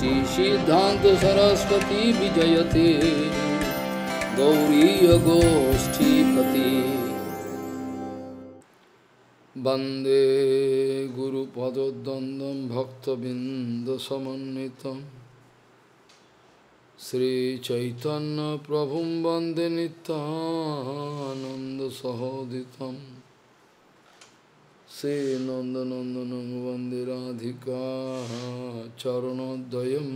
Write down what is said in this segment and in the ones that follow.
শ্রী সিদ্ধান্ত সরস্বতী বিজয়তে গৌরীয় গোষ্ঠীপতি বন্দে গুরুপদ্বন্দ্বম সমন্বিত শ্রীচৈতন্য প্রভু বন্দে নিত্যানন্দ নিত্যানন্দসহোদিতম से नंदनंदन वंदे राधिका चरणोदयम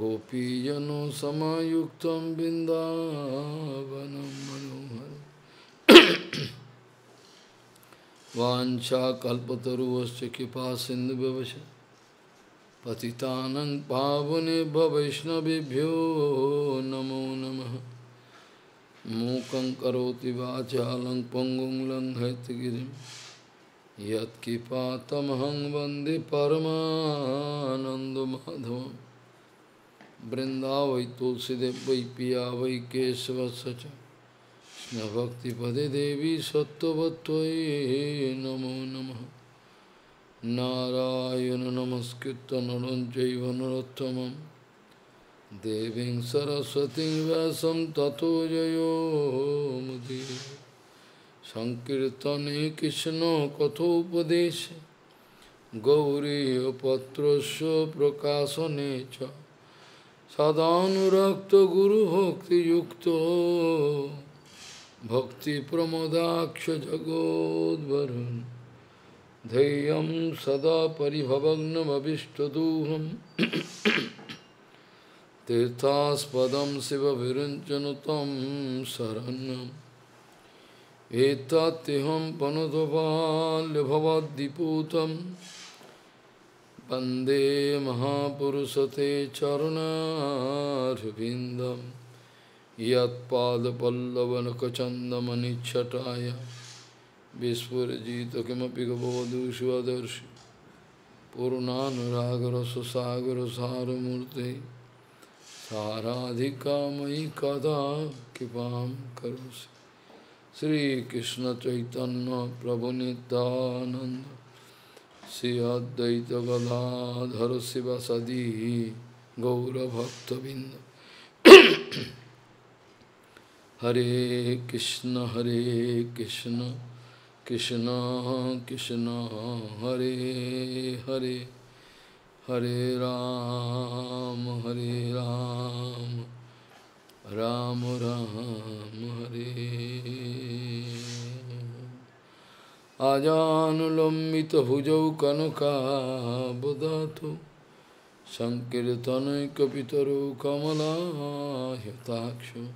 गोपीजन सामुक्त बिंदावन मनोहर वाछा कल्पतरुश्च कृपा सिंधु व्यवश पतितानंग पावने वैष्णवभ्यो नमो नमः मूकं करोति वाचालं पङ्गुं लङ्घयतगिरिं यत्किपातमहं वन्दे परमानन्दमाधवं वृन्दावै तुलसीदेव वै पिया वै केशवस्य च भक्तिपदे देवी सत्त्ववत्त्वयि नमो नमः नारायण नमस्कृत्य नरं चैव नरोत्तमम् Deving Saraswati Vasam Tato Jayo Mudi Sankirtane Krishna Kathopadeshe Gauri Patrasya Prakasanecha Sadhanurakta Guru Bhakti Yukto Bhakti Pramodaksha Jagod Varun Deyam Sada Paribhavagna Mavishtaduham Tirthaspadam Siva Virunchanutam Saranam Etatiham Panudhavali Bhavadiputam Bande Mahapurusate Charunarvindam Yat Pada Pallavanakachandamani Chataya Vispurajita Kimapi Gavadu Shivadarshi Purunanuragara Sasagra Saramurti Radhika मयि कदा चैतन्य प्रभु निदानंद श्री शिव सदी गौरभक्तबिन्द हरे कृष्ण हरे कृष्ण कृष्ण कृष्ण हरे हरे Hare Ram, Hare Ram, Ram Ram, Hare Ajanulambita bhujau kanuka bodhato Sankirtanai kapitaro kamala hyatakshu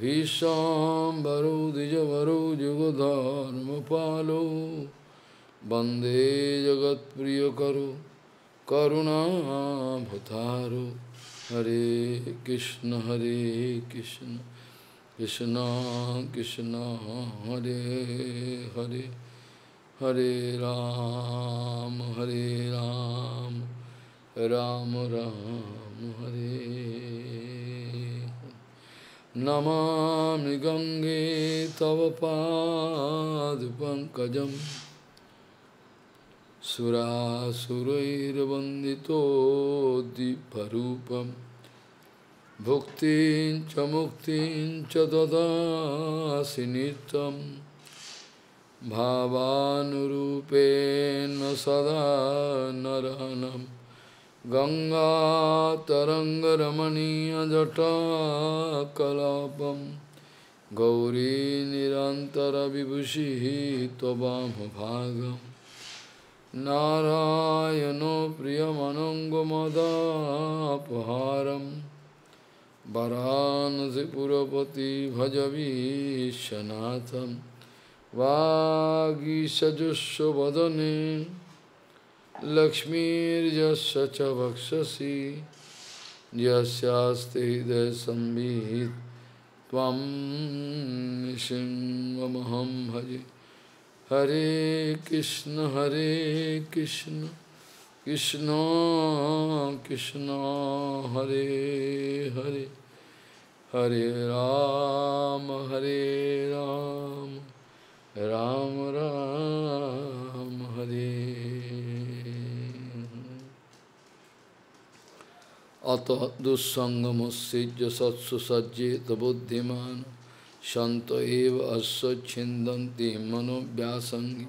Vishambaro dijavaro jugodharma palo Bande jagat priyakaro Karuna Bhataru Hare Krishna Hare Krishna Krishna Krishna Hare Hare Hare Ram Hare Ram Ram Ram Hare Namami Gange Tava Padupankajam Sura surair bandito di parupam Bhuktin chamuktin chadada sinitam Bhavanurupen masada naranam Ganga taranga ramani adata kalabam Gauri nirantara vibhushi tobam bhagam नारायणो प्रियमनङ्गमदापहारं वरानसिपुरपति भजवीशनाथं वागीशजुष्वदने लक्ष्मीर्यस्य च वक्षसि यस्यास्ते हृदयसंवित् त्वं सिंहमहं भजे हरे कृष्ण हरे कृष्ण कृष्ण कृष्ण हरे हरे हरे राम हरे राम राम राम हरे अत दुस्संगम सिज्ज सत्सु बुद्धिमान शांत एव अश्व छिंदी मनोव्यासंगी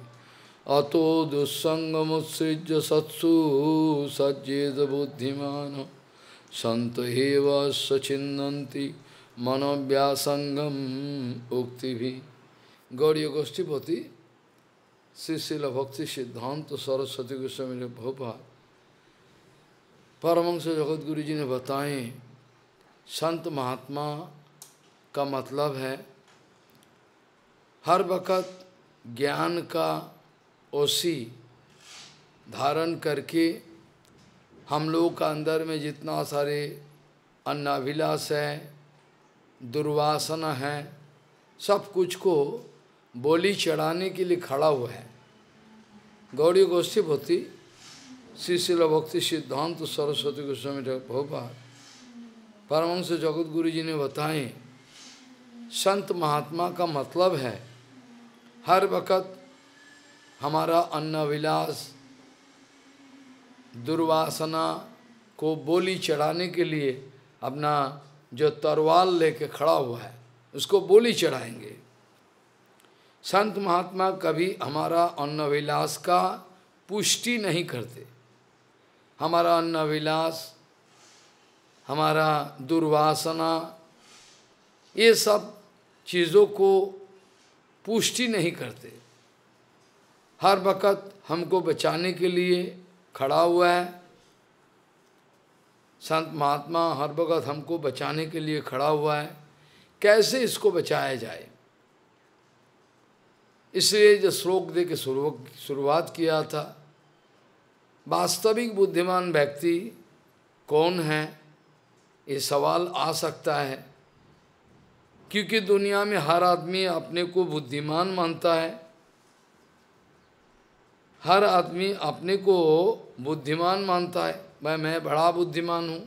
अतो दुस्संगम सृज सत्सु सज्जेद बुद्धिमान शांत अश्विंद अश्व छिंदी उक्ति गौरी गोष्ठीपति श्रीशिल भक्ति सिद्धांत सरस्वती गोस्वामी भोपाल परमंश जगत गुरु जी ने बताएं संत महात्मा का मतलब है हर वक़्त ज्ञान का ओसी धारण करके हम लोग का अंदर में जितना सारे अन्नाभिलाष है दुर्वासना है सब कुछ को बोली चढ़ाने के लिए खड़ा हुआ है गोष्ठी गोष्ठीपति श्री शिल भक्ति सिद्धांत सरस्वती गोस्वामी भोपाल परमंश जगत गुरु जी ने बताएं संत महात्मा का मतलब है हर वक़्त हमारा अन्न विलास दुर्वासना को बोली चढ़ाने के लिए अपना जो तरवाल लेके खड़ा हुआ है उसको बोली चढ़ाएंगे संत महात्मा कभी हमारा अन्न विलास का पुष्टि नहीं करते हमारा अन्न विलास हमारा दुर्वासना ये सब चीज़ों को पुष्टि नहीं करते हर वक़्त हमको बचाने के लिए खड़ा हुआ है संत महात्मा हर वक़्त हमको बचाने के लिए खड़ा हुआ है कैसे इसको बचाया जाए इसलिए जो श्लोक दे के शुरुआत किया था वास्तविक बुद्धिमान व्यक्ति कौन है ये सवाल आ सकता है क्योंकि दुनिया में हर आदमी अपने को बुद्धिमान मानता है हर आदमी अपने को बुद्धिमान मानता है भाई मैं बड़ा बुद्धिमान हूँ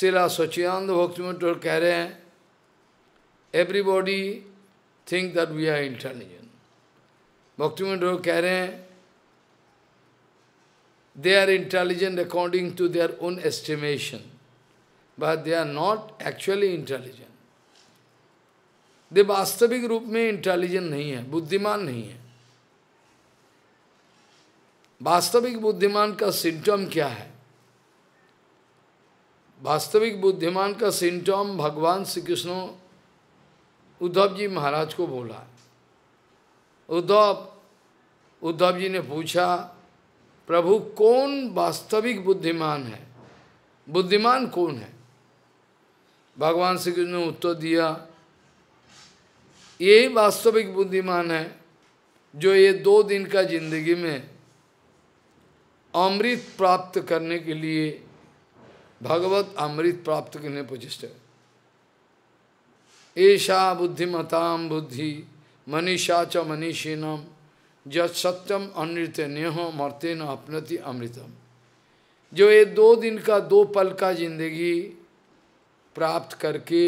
शिला स्वच्छानंद भक्ति मोटर तो कह रहे हैं everybody think that we are intelligent भक्ति मोटर कह रहे हैं they are intelligent according to their own estimation but they are not actually intelligent they वास्तविक रूप में इंटेलिजेंट नहीं है बुद्धिमान नहीं है वास्तविक बुद्धिमान का सिम्टम क्या है वास्तविक बुद्धिमान का सिम्टम भगवान श्री कृष्ण उद्धव जी महाराज को बोला उद्धव उद्धव जी ने पूछा प्रभु कौन वास्तविक बुद्धिमान है बुद्धिमान कौन है भगवान श्री कृष्ण ने उत्तर दिया यही वास्तविक बुद्धिमान है जो ये दो दिन का जिंदगी में अमृत प्राप्त करने के लिए भगवत अमृत प्राप्त करने प्रचिष्ट है ऐसा बुद्धिमताम बुद्धि मनीषा च मनीषिनम जब सत्यम अनृत नेह मरते न अपनति अमृतम जो ये दो दिन का दो पल का जिंदगी प्राप्त करके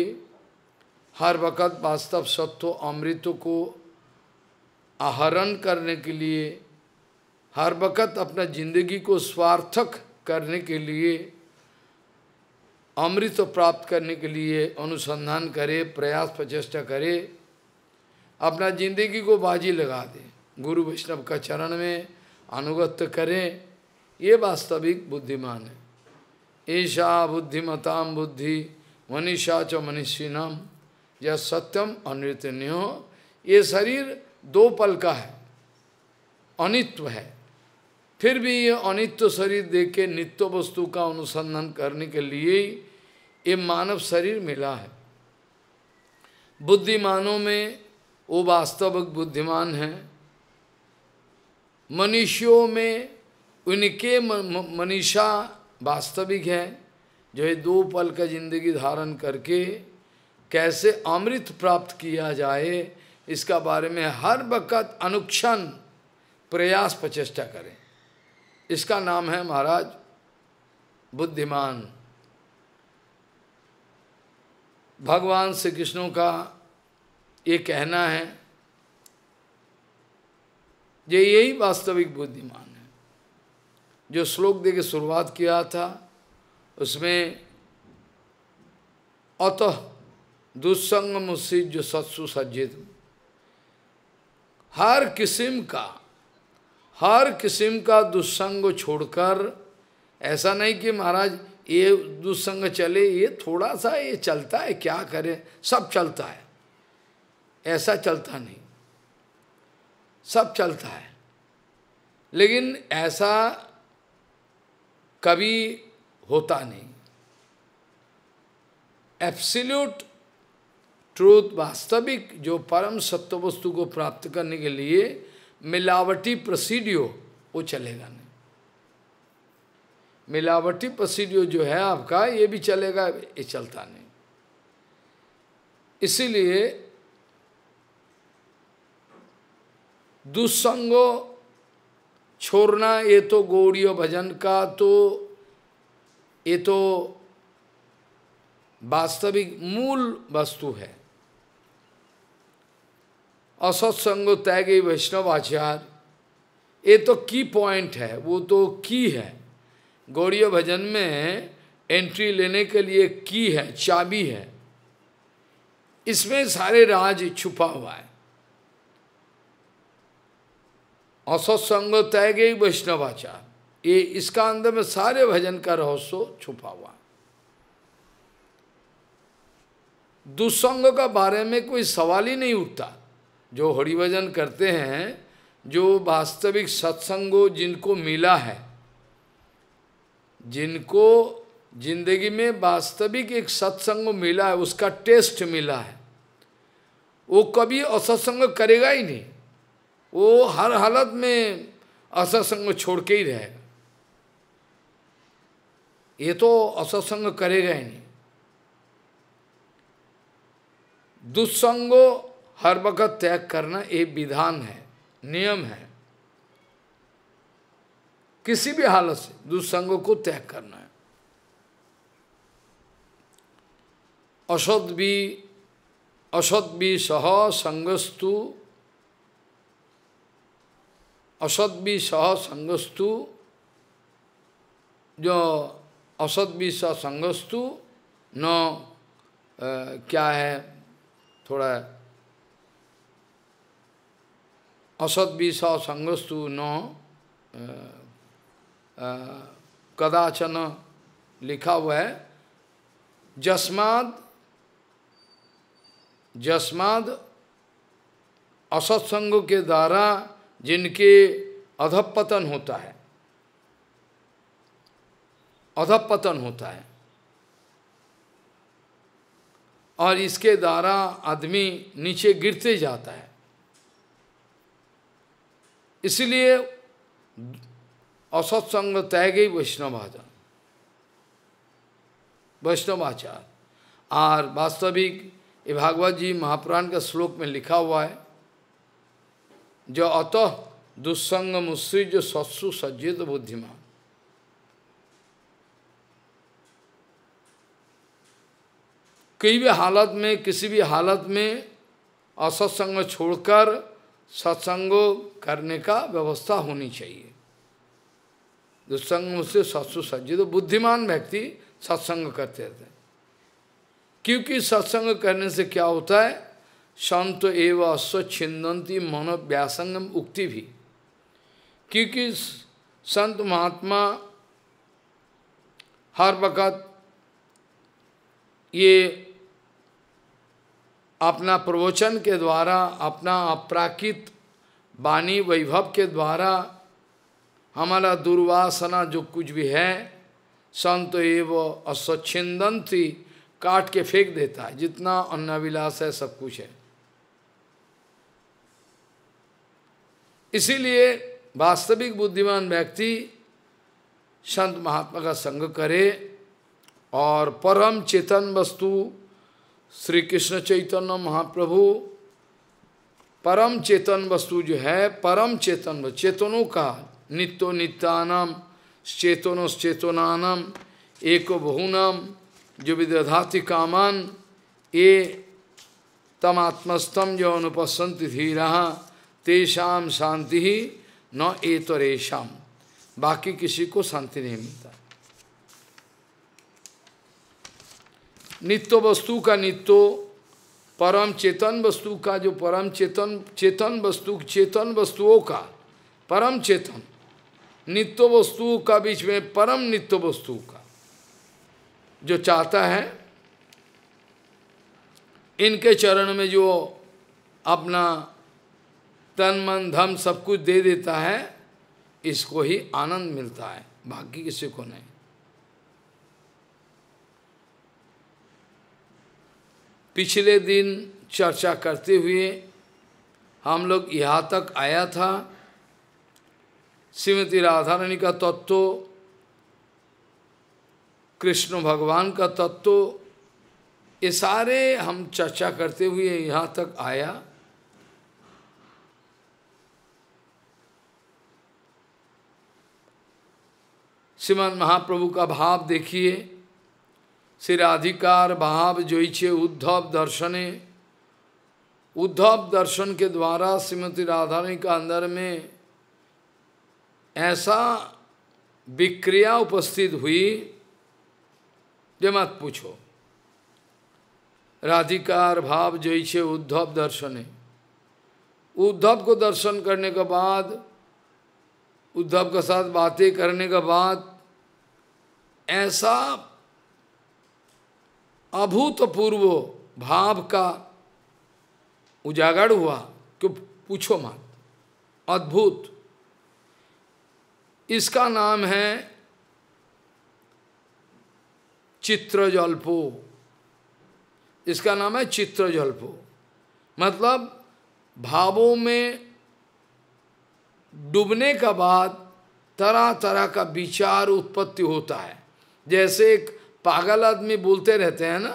हर वक़्त वास्तव सत्व अमृत को आहरण करने के लिए हर वक़्त अपना जिंदगी को स्वार्थक करने के लिए अमृत प्राप्त करने के लिए अनुसंधान करे प्रयास प्रचेष्टा करे अपना जिंदगी को बाजी लगा दे गुरु वैष्णव का चरण में अनुगत करें ये वास्तविक बुद्धिमान है ऐशा बुद्धिमताम बुद्धि मनीषा च मनीषी नाम यह सत्यम अनृतन्य ये शरीर दो पल का है अनित्व है फिर भी ये अनित्य शरीर देख के नित्य वस्तु का अनुसंधान करने के लिए ये मानव शरीर मिला है बुद्धिमानों में वो वास्तविक बुद्धिमान है मनुष्यों में उनके मनीषा वास्तविक है जो ये दो पल का जिंदगी धारण करके कैसे अमृत प्राप्त किया जाए इसका बारे में हर वक़्त अनुक्षण प्रयास प्रचेष्टा करें इसका नाम है महाराज बुद्धिमान भगवान श्री कृष्णों का ये कहना है ये यही वास्तविक बुद्धिमान है जो श्लोक देके शुरुआत किया था उसमें अतः दुस्संग मुसिज सत्सु सज्जित हर किस्म का हर किस्म का दुस्संग छोड़कर ऐसा नहीं कि महाराज ये दुस्संग चले ये थोड़ा सा ये चलता है क्या करे सब चलता है ऐसा चलता नहीं सब चलता है लेकिन ऐसा कभी होता नहीं एप्सिल्यूट ट्रूथ वास्तविक जो परम सत्य वस्तु को प्राप्त करने के लिए मिलावटी प्रोसीडियो वो चलेगा नहीं मिलावटी प्रोसीडियो जो है आपका ये भी चलेगा ये चलता नहीं इसीलिए दुस्संगो छोड़ना ये तो गौड़ियों भजन का तो ये तो वास्तविक मूल वस्तु है असत्संग वैष्णव आचार ये तो की पॉइंट है वो तो की है गौरीय भजन में एंट्री लेने के लिए की है चाबी है इसमें सारे राज छुपा हुआ है असत्संग वैष्णव वैष्णवाचार ये इसका अंदर में सारे भजन का रहस्य छुपा हुआ दुसंग का बारे में कोई सवाल ही नहीं उठता जो हरिभजन करते हैं जो वास्तविक सत्संगो जिनको मिला है जिनको जिंदगी में वास्तविक एक सत्संग मिला है उसका टेस्ट मिला है वो कभी असत्संग करेगा ही नहीं वो हर हालत में असत्संग छोड़ के ही रहेगा ये तो असत्संग करेगा ही नहीं दुस्संगो हर वक्त त्याग करना एक विधान है नियम है किसी भी हालत से दुसंग को त्याग करना है असत भी असत भी सह संगस्तु असत भी सह संगस्तु जो असत भी सह संगस्तु न क्या है थोड़ा asat विष संगस्तु न कदाचन लिखा हुआ है जस्माद जस्माद असत्संग के द्वारा जिनके अधपतन होता है अधपतन होता है और इसके द्वारा आदमी नीचे गिरते जाता है इसलिए असत्संग तय गई वैष्णव आचार वैष्णव आचार और वास्तविक ये भागवत जी महापुराण का श्लोक में लिखा हुआ है जो अतः दुस्संग मुश्री जो सत्सु सज्जित बुद्धिमान कई भी हालत में किसी भी हालत में असत्संग छोड़कर सत्संग करने का व्यवस्था होनी चाहिए दुस्संग से सत्सु सज्जित तो बुद्धिमान व्यक्ति सत्संग करते रहते क्योंकि सत्संग करने से क्या होता है संत एव अश्व छिंदंती मन व्यासंगम उक्ति भी क्योंकि संत महात्मा हर वक़्त ये अपना प्रवचन के द्वारा अपना अपराकित वाणी वैभव के द्वारा हमारा दुर्वासना जो कुछ भी है संत एव अस्वच्छिंदी काट के फेंक देता है जितना अन्नाविलास है सब कुछ है इसीलिए वास्तविक बुद्धिमान व्यक्ति संत महात्मा का संग करे और परम चेतन वस्तु श्री कृष्ण चैतन्य महाप्रभु परम चेतन वस्तु जो है परम चेतन चेतनों का नित्यो नित्यानम चेतनो चेतनानम एको बहुनम जो विदाति कामन ये तमात्मस्तम जो अनुपसंत धीरा तेषाम शांति ही न एतरेशम बाकी किसी को शांति नहीं मिलता नित्य वस्तु का नित्य परम चेतन वस्तु का जो परम चेतन चेतन वस्तु चेतन वस्तुओं का परम चेतन नित्य वस्तुओं का बीच में परम नित्य वस्तु का जो चाहता है इनके चरण में जो अपना तन मन धम सब कुछ दे देता है इसको ही आनंद मिलता है बाकी किसी को नहीं पिछले दिन चर्चा करते हुए हम लोग यहाँ तक आया था श्रीमती राधारणी का तत्व कृष्ण भगवान का तत्व ये सारे हम चर्चा करते हुए यहाँ तक आया श्रीमान महाप्रभु का भाव देखिए श्री राधिकार भाव जोइचे उद्धव दर्शने उद्धव दर्शन के द्वारा श्रीमती राधारानी का अंदर में ऐसा विक्रिया उपस्थित हुई जो मत पूछो राधिकार भाव जैसे उद्धव दर्शन उद्धव को दर्शन करने के बाद उद्धव के साथ बातें करने के बाद ऐसा अभूतपूर्व भाव का उजागर हुआ क्यों पूछो मत अद्भुत इसका नाम है चित्रजल्पो इसका नाम है चित्रजल्पो मतलब भावों में डूबने का बाद तरह तरह का विचार उत्पत्ति होता है जैसे एक पागल आदमी बोलते रहते हैं ना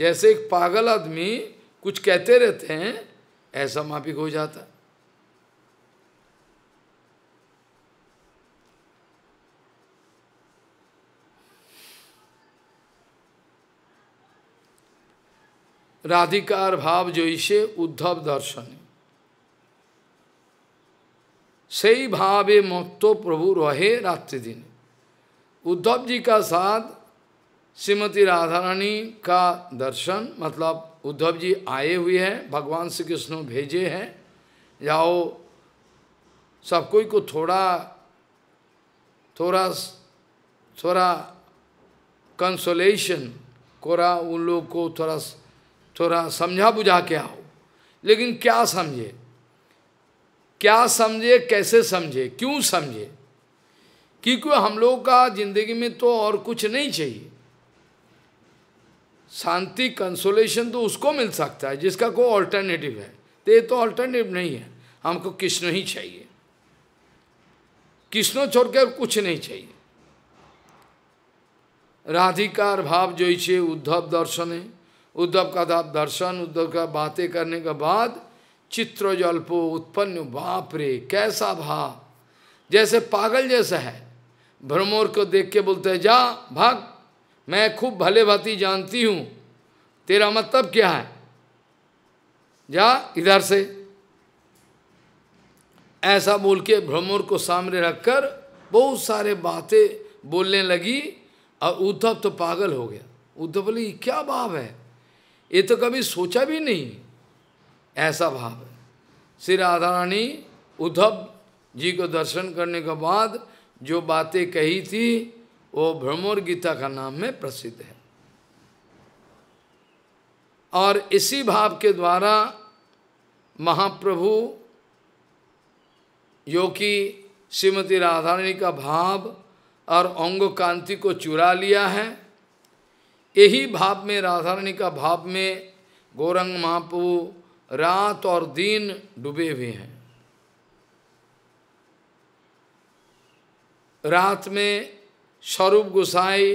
जैसे एक पागल आदमी कुछ कहते रहते हैं ऐसा माफिक हो जाता राधिकार भाव जो इसे उद्धव दर्शन से ही भावे तो प्रभु रहे रात्रि दिन उद्धव जी का साथ श्रीमती राधारानी का दर्शन मतलब उद्धव जी आए हुए हैं भगवान श्री कृष्ण भेजे हैं जाओ सब कोई को थोड़ा थोड़ा थोड़ा कंसोलेशन कोरा उन लोग को थोड़ा थोड़ा समझा बुझा के आओ लेकिन क्या समझे क्या समझे कैसे समझे क्यों समझे क्योंकि हम लोगों का जिंदगी में तो और कुछ नहीं चाहिए शांति कंसोलेशन तो उसको मिल सकता है जिसका कोई ऑल्टरनेटिव है तो ये तो ऑल्टरनेटिव नहीं है हमको कृष्ण ही चाहिए कृष्ण छोड़कर कुछ नहीं चाहिए राधिकार भाव जो इच्छे उद्धव दर्शन है उद्धव का दाप दर्शन उद्धव का बातें करने के बाद चित्र जल्पो उत्पन्न बाप रे कैसा भाव जैसे पागल जैसा है भ्रमोर को देख के बोलते हैं जा भाग मैं खूब भले भांति जानती हूँ तेरा मतलब क्या है जा इधर से ऐसा बोल के भ्रमर को सामने रखकर बहुत सारे बातें बोलने लगी और उद्धव तो पागल हो गया उद्धव बोली क्या भाव है ये तो कभी सोचा भी नहीं ऐसा भाव है श्री राधा रानी उद्धव जी को दर्शन करने के बाद जो बातें कही थी वो भ्रमोर गीता का नाम में प्रसिद्ध है और इसी भाव के द्वारा महाप्रभु जो कि श्रीमती राधारणी का भाव और अंग कांति को चुरा लिया है यही भाव में राधारणी का भाव में गोरंग महाप्रभु रात और दिन डूबे हुए हैं रात में स्वरूप गोसाई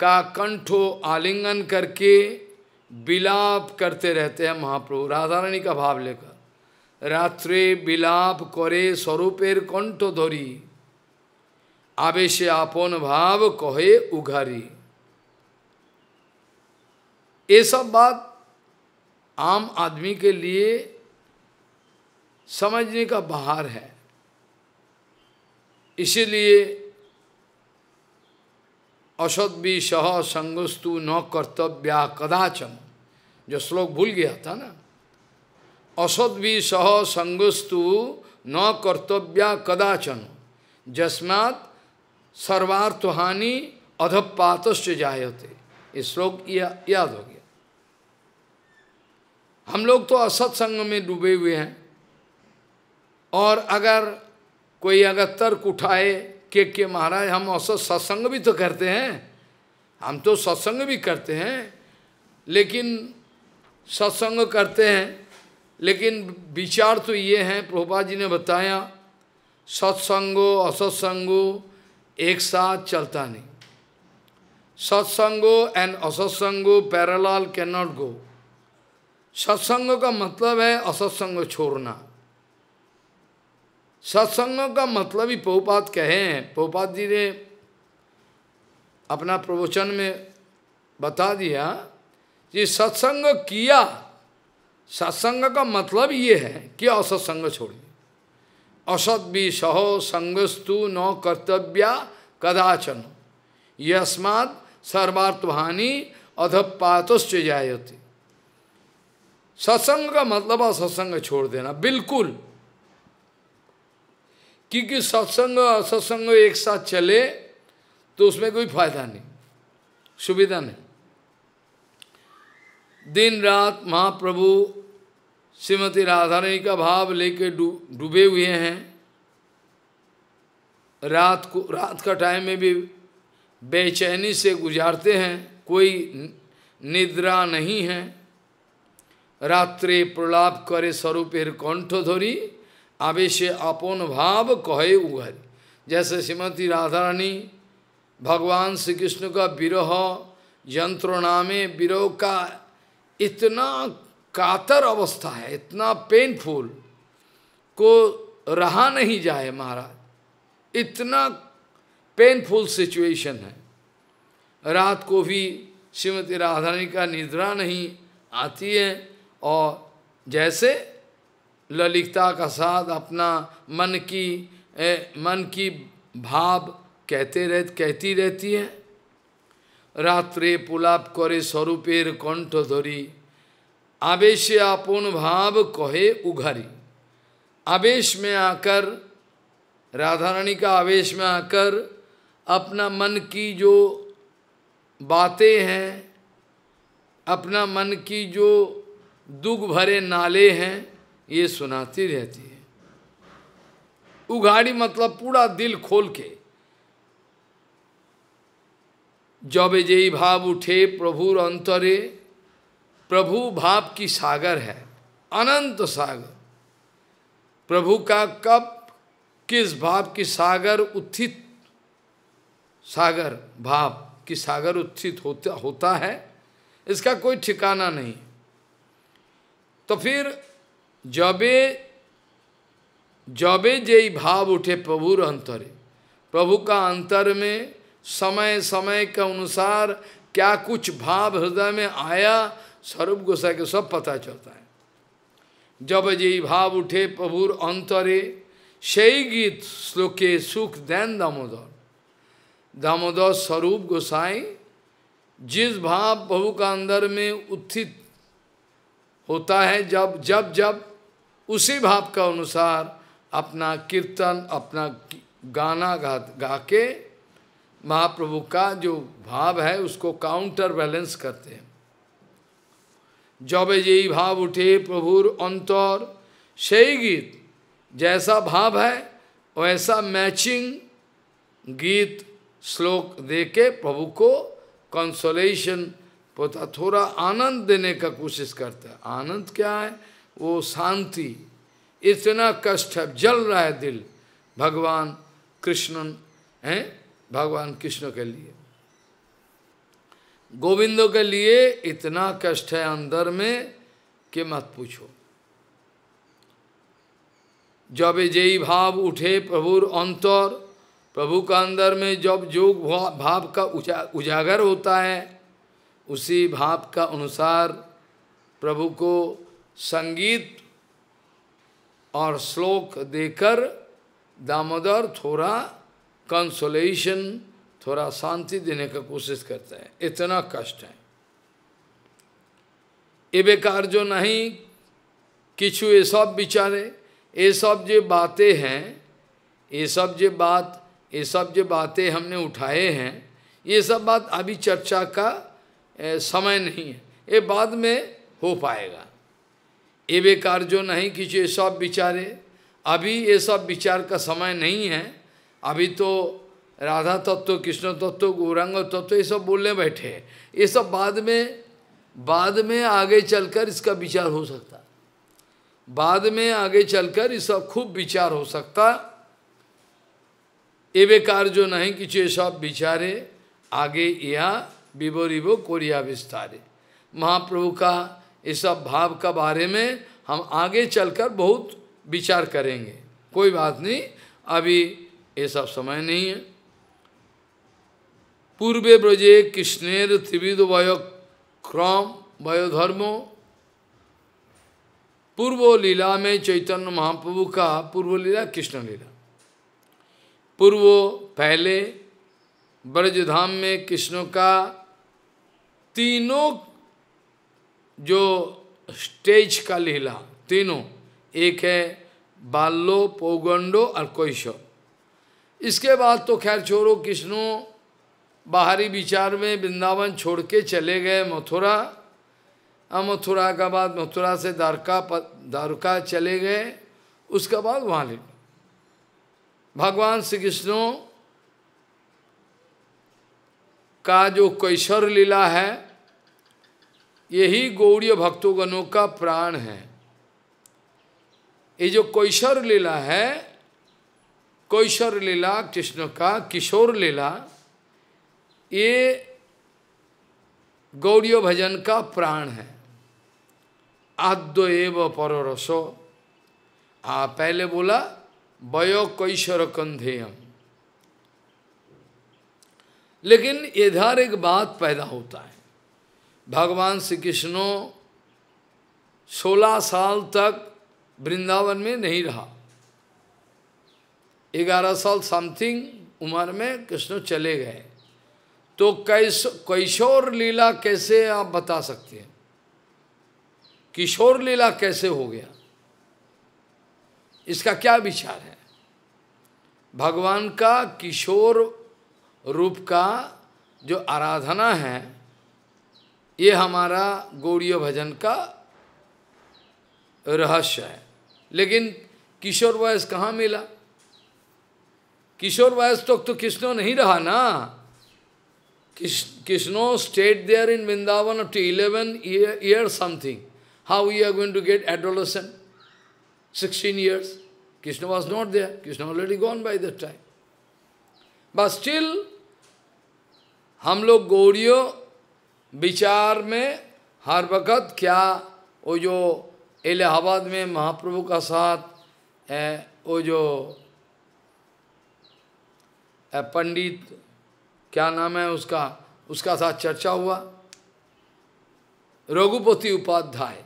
का कंठो आलिंगन करके विलाप करते रहते हैं महाप्रभु राधा रानी का भाव लेकर रात्रे विलाप करे स्वरूपेर कंठ धोरी आवेश आपन भाव कहे उघारी ये सब बात आम आदमी के लिए समझने का बाहर है इसीलिए असदि सह संगस्तु न कर्तव्या कदाचन जो श्लोक भूल गया था ना भी सह संगस्तु न कर्तव्या कदाचन जस्मात सर्वार्थहानि जाए जायते इस श्लोक या, याद हो गया हम लोग तो असत्संग में डूबे हुए हैं और अगर कोई अगर तर्क उठाए के के महाराज हम औसत सत्संग भी तो करते हैं हम तो सत्संग भी करते हैं लेकिन सत्संग करते हैं लेकिन विचार तो ये हैं प्रभुपा जी ने बताया सत्संगो असत्संगो एक साथ चलता नहीं सत्संगो एंड असत्संगो पैरालाल कैन नॉट गो सत्संग का मतलब है असत्संग छोड़ना सत्संग का मतलब ही पहुपात कहे हैं पहुपात जी ने अपना प्रवचन में बता दिया कि सत्संग किया सत्संग का मतलब ये है कि असत्संग छोड़े असत भी सहो संगस्तु न कर्तव्या कदाचन यस्मात् सर्वार्थहानि अध पातोश्च सत्संग का मतलब असत्संग छोड़ देना बिल्कुल क्योंकि सत्संग और असत्संग एक साथ चले तो उसमें कोई फायदा नहीं सुविधा नहीं दिन रात महाप्रभु श्रीमती राधारणी का भाव लेके डूबे हुए हैं रात को रात का टाइम में भी बेचैनी से गुजारते हैं कोई निद्रा नहीं है रात्रे प्रलाप करे स्वरूप कंठ धोरी आवेश अपन भाव कहे उगर जैसे श्रीमती राधारानी भगवान श्री कृष्ण का विरोह यंत्रणा में विरोह का इतना कातर अवस्था है इतना पेनफुल को रहा नहीं जाए महाराज इतना पेनफुल सिचुएशन है रात को भी श्रीमती राधारानी का निद्रा नहीं आती है और जैसे ललिता का साथ अपना मन की ए, मन की भाव कहते रह कहती रहती है रात्रे पुलाप करे स्वरूपेर कंठ धरी आवेश अपन भाव कहे उघारी आवेश में आकर राधा रानी का आवेश में आकर अपना मन की जो बातें हैं अपना मन की जो दुख भरे नाले हैं ये सुनाती रहती है उघाड़ी मतलब पूरा दिल खोल के जब जयी भाव उठे प्रभुर अंतरे प्रभु भाव की सागर है अनंत सागर प्रभु का कब किस भाव की सागर उत्थित सागर भाव की सागर उत्थित होता होता है इसका कोई ठिकाना नहीं तो फिर जबे जबे जय भाव उठे प्रभुर अंतरे प्रभु का अंतर में समय समय के अनुसार क्या कुछ भाव हृदय में आया स्वरूप गोसाई को सब पता चलता है जब जय भाव उठे प्रभुर अंतरे से गीत श्लोके सुख दैन दामोदर दामोदर स्वरूप गोसाई जिस भाव प्रभु का अंदर में उत्थित होता है जब जब जब उसी भाव का अनुसार अपना कीर्तन अपना गाना गा गा के महाप्रभु का जो भाव है उसको काउंटर बैलेंस करते हैं जब यही भाव उठे प्रभुर अंतर सही गीत जैसा भाव है वैसा मैचिंग गीत श्लोक दे के प्रभु को कंसोलेशन थोड़ा आनंद देने का कोशिश करता है आनंद क्या है वो शांति इतना कष्ट है जल रहा है दिल भगवान कृष्णन हैं भगवान कृष्ण के लिए गोविंदों के लिए इतना कष्ट है अंदर में कि मत पूछो जब जयी भाव उठे प्रभुर अंतर प्रभु का अंदर में जब जो भाव का उजागर होता है उसी भाव का अनुसार प्रभु को संगीत और श्लोक देकर दामोदर थोड़ा कंसोलेशन थोड़ा शांति देने का कोशिश करते हैं इतना कष्ट है बेकार जो नहीं किचु ये सब विचारे ये सब जो बातें हैं ये सब जो बात ये सब जो बातें हमने उठाए हैं ये सब बात अभी चर्चा का समय नहीं है ये बाद में हो पाएगा एवे जो नहीं किसी ये सब विचारे अभी ये सब विचार का समय नहीं है अभी तो राधा तत्व कृष्ण तत्व गौरांग तत्व ये सब बोलने बैठे हैं ये सब बाद में बाद में आगे चलकर इसका विचार हो सकता बाद में आगे चलकर इसका खूब विचार हो सकता एवे जो नहीं किसी सब विचारे आगे यह रिवो कोरिया विस्तारे महाप्रभु का इस सब भाव का बारे में हम आगे चलकर बहुत विचार करेंगे कोई बात नहीं अभी ये सब समय नहीं है पूर्वे ब्रजे कृष्णेर त्रिविद वयो क्रम वयोधर्मो पूर्व लीला में चैतन्य महाप्रभु का पूर्व लीला कृष्ण लीला पूर्व पहले ब्रजधाम में कृष्ण का तीनों जो स्टेज का लीला तीनों एक है बाल्लो पोगंडो और कोइशो इसके बाद तो खैर छोरो कृष्णो बाहरी विचार में वृंदावन छोड़ के चले गए मथुरा और मथुरा का बाद मथुरा से द्वारका द्वारका चले गए उसके बाद वहाँ ले भगवान श्री कृष्णों का जो कैशर लीला है यही गौड़ी भक्तोगणों का प्राण है ये जो कैशर लीला है कैशर लीला कृष्ण का किशोर लीला ये गौड़ीय भजन का प्राण है आद्य एव परसो आ पहले बोला वय कैशर कंधेयम लेकिन इधर एक बात पैदा होता है भगवान श्री कृष्णो सोलह साल तक वृंदावन में नहीं रहा ग्यारह साल समथिंग उम्र में कृष्ण चले गए तो कैस कैशोर लीला कैसे आप बता सकते हैं किशोर लीला कैसे हो गया इसका क्या विचार है भगवान का किशोर रूप का जो आराधना है ये हमारा गौड़ीय भजन का रहस्य है लेकिन किशोर वायस कहाँ मिला किशोर वायस तक तो कृष्णो नहीं रहा ना Krishna stayed there in Vrindavan up to eleven year something how you are going to get adolescence sixteen years Krishna was not there Krishna already gone by this time but still हम लोग गौड़ियों विचार में हर वक़्त क्या वो जो इलाहाबाद में महाप्रभु का साथ वो जो पंडित क्या नाम है उसका उसका साथ चर्चा हुआ रघुपति उपाध्याय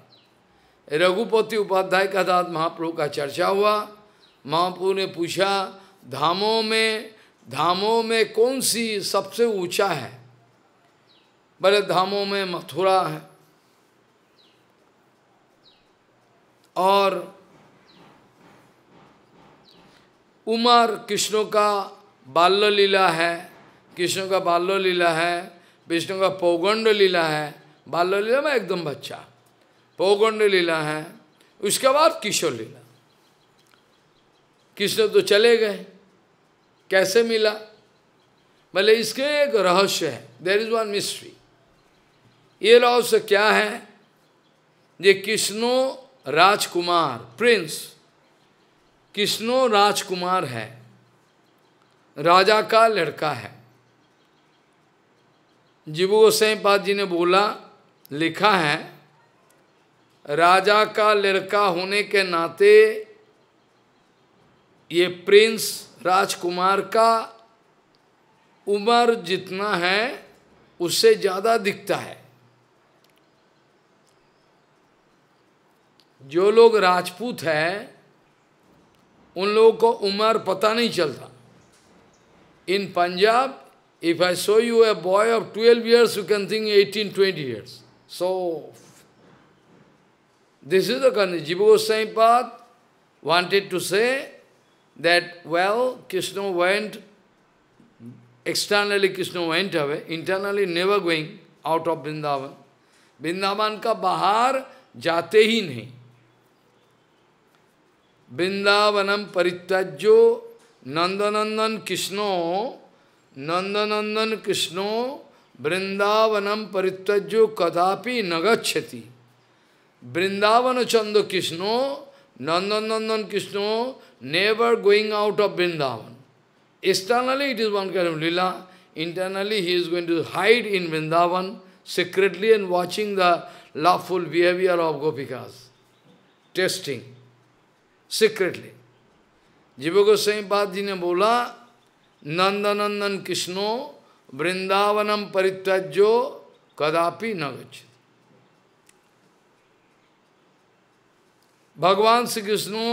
रघुपति उपाध्याय का साथ महाप्रभु का चर्चा हुआ महाप्रभु ने पूछा धामों में धामों में कौन सी सबसे ऊंचा है बड़े धामों में मथुरा है और उमर कृष्णों का बाल्य लीला है कृष्ण का बाल्य लीला है विष्णु का पौगंड लीला है बाल्य लीला में एकदम बच्चा पौगंड लीला है उसके बाद किशोर लीला कृष्ण तो चले गए कैसे मिला भले इसके एक रहस्य है देर इज वन मिस्ट्री ये रहस्य क्या है ये कृष्णो राजकुमार प्रिंस कृष्णो राजकुमार है राजा का लड़का है जीवो गोसाईपाद जी ने बोला लिखा है राजा का लड़का होने के नाते ये प्रिंस राजकुमार का उम्र जितना है उससे ज़्यादा दिखता है जो लोग राजपूत हैं उन लोगों को उम्र पता नहीं चलता in Punjab if I saw you a boy of twelve years you can think eighteen twenty years so this is the कंडी जीव गोसाई पाथ wanted to say that well Krishna went externally Krishna went away internally never going out of Vrindavan Vrindavan का बाहर जाते ही नहीं Vrindavanam paritajyo Nandanandan Krishno Nandanandan Krishno Vrindavanam paritajyo kadapi nagachati Vrindavana Chanda Krishno Nandanandan Krishno never going out of Vrindavan. Externally it is one kind of lila. Internally he is going to hide in Vrindavan secretly and watching the lawful behavior of Gopikas. Testing. Secretly Jiva Goswami पाद जी ने बोला नंदनंदन कृष्णो वृंदावनम परित्यजो कदापि न गचित भगवान श्री कृष्णो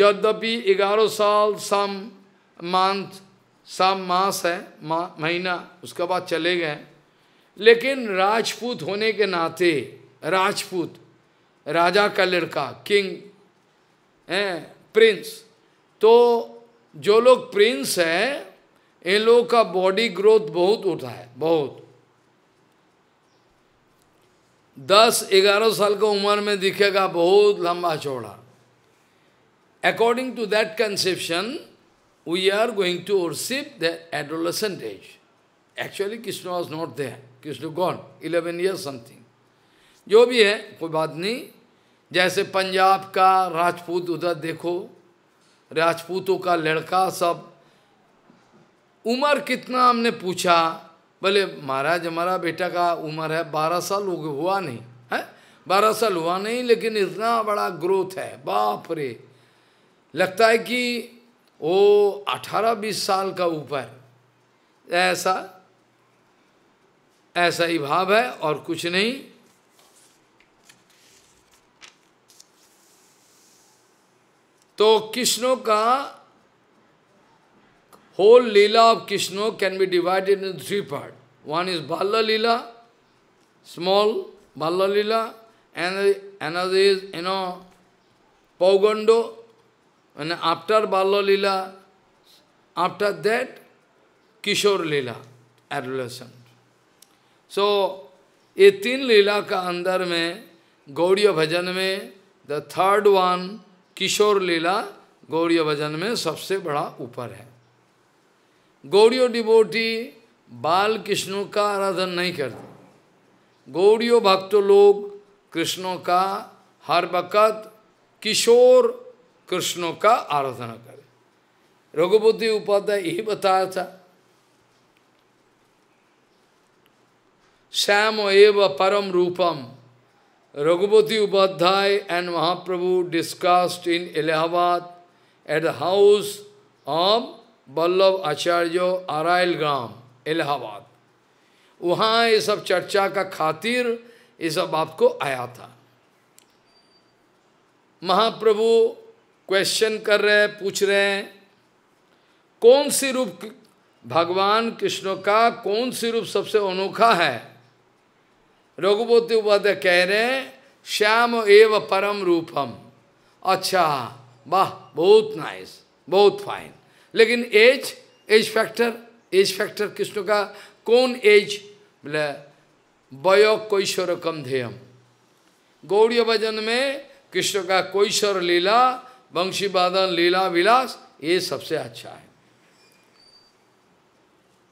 यद्यपि ग्यारह साल सम month सम मास है महीना उसके बाद चले गए लेकिन राजपूत होने के नाते राजपूत राजा का लड़का किंग हैं प्रिंस तो जो लोग प्रिंस हैं इन लोगों का बॉडी ग्रोथ बहुत होता है बहुत दस ग्यारह साल का उम्र में दिखेगा बहुत लंबा चौड़ा according to that conception we are going to worship the adolescent age actually Krishna was not there Krishna gone eleven year something जो भी है कोई बात नहीं जैसे पंजाब का राजपूत उधर देखो राजपूतों का लड़का सब उम्र कितना हमने पूछा बोले महाराज हमारा बेटा का उम्र है बारह साल हो हुआ नहीं है बारह साल हुआ नहीं लेकिन इतना बड़ा ग्रोथ है बाप रे लगता है कि वो अठारह बीस साल का ऊपर ऐसा ऐसा ही भाव है और कुछ नहीं तो कृष्ण का whole lila of Krishna can be divided in three part one is bal lila small bal lila and another is you know pauganda and after bal lila after that किशोर लीला एडोलेशन सो ये तीन लीला का अंदर में गौड़ीय भजन में the third one kishore lila Gaudiya भजन में सबसे बड़ा ऊपर है गौड़ियों डिबोटी बाल कृष्णों का आराधन नहीं करते गौरी भक्त लोग कृष्णों का हर वक़्त किशोर कृष्णों का आराधना करें रघुपति उपाध्याय यही बताया था श्याम एव परम रूपम Raghupati Upadhyay and Mahaprabhu discussed in Allahabad at the house of Ballav Acharya Arail Gram, Allahabad. वहाँ ये सब चर्चा का खातिर ये सब आपको आया था महाप्रभु क्वेश्चन कर रहे हैं पूछ रहे हैं कौन सी रूप भगवान कृष्ण का कौन सी रूप सबसे अनोखा है रघुपति उपाध्याय कह रहे हैं श्याम एव परम रूपम अच्छा वाह बहुत नाइस बहुत फाइन लेकिन age age factor age factor Krishna का कौन एज बोले वयो कोईश्वर कम ध्येयम गौड़ी भजन में कृष्ण का कोईश्वर लीला वंशी बादन लीला विलास ये सबसे अच्छा है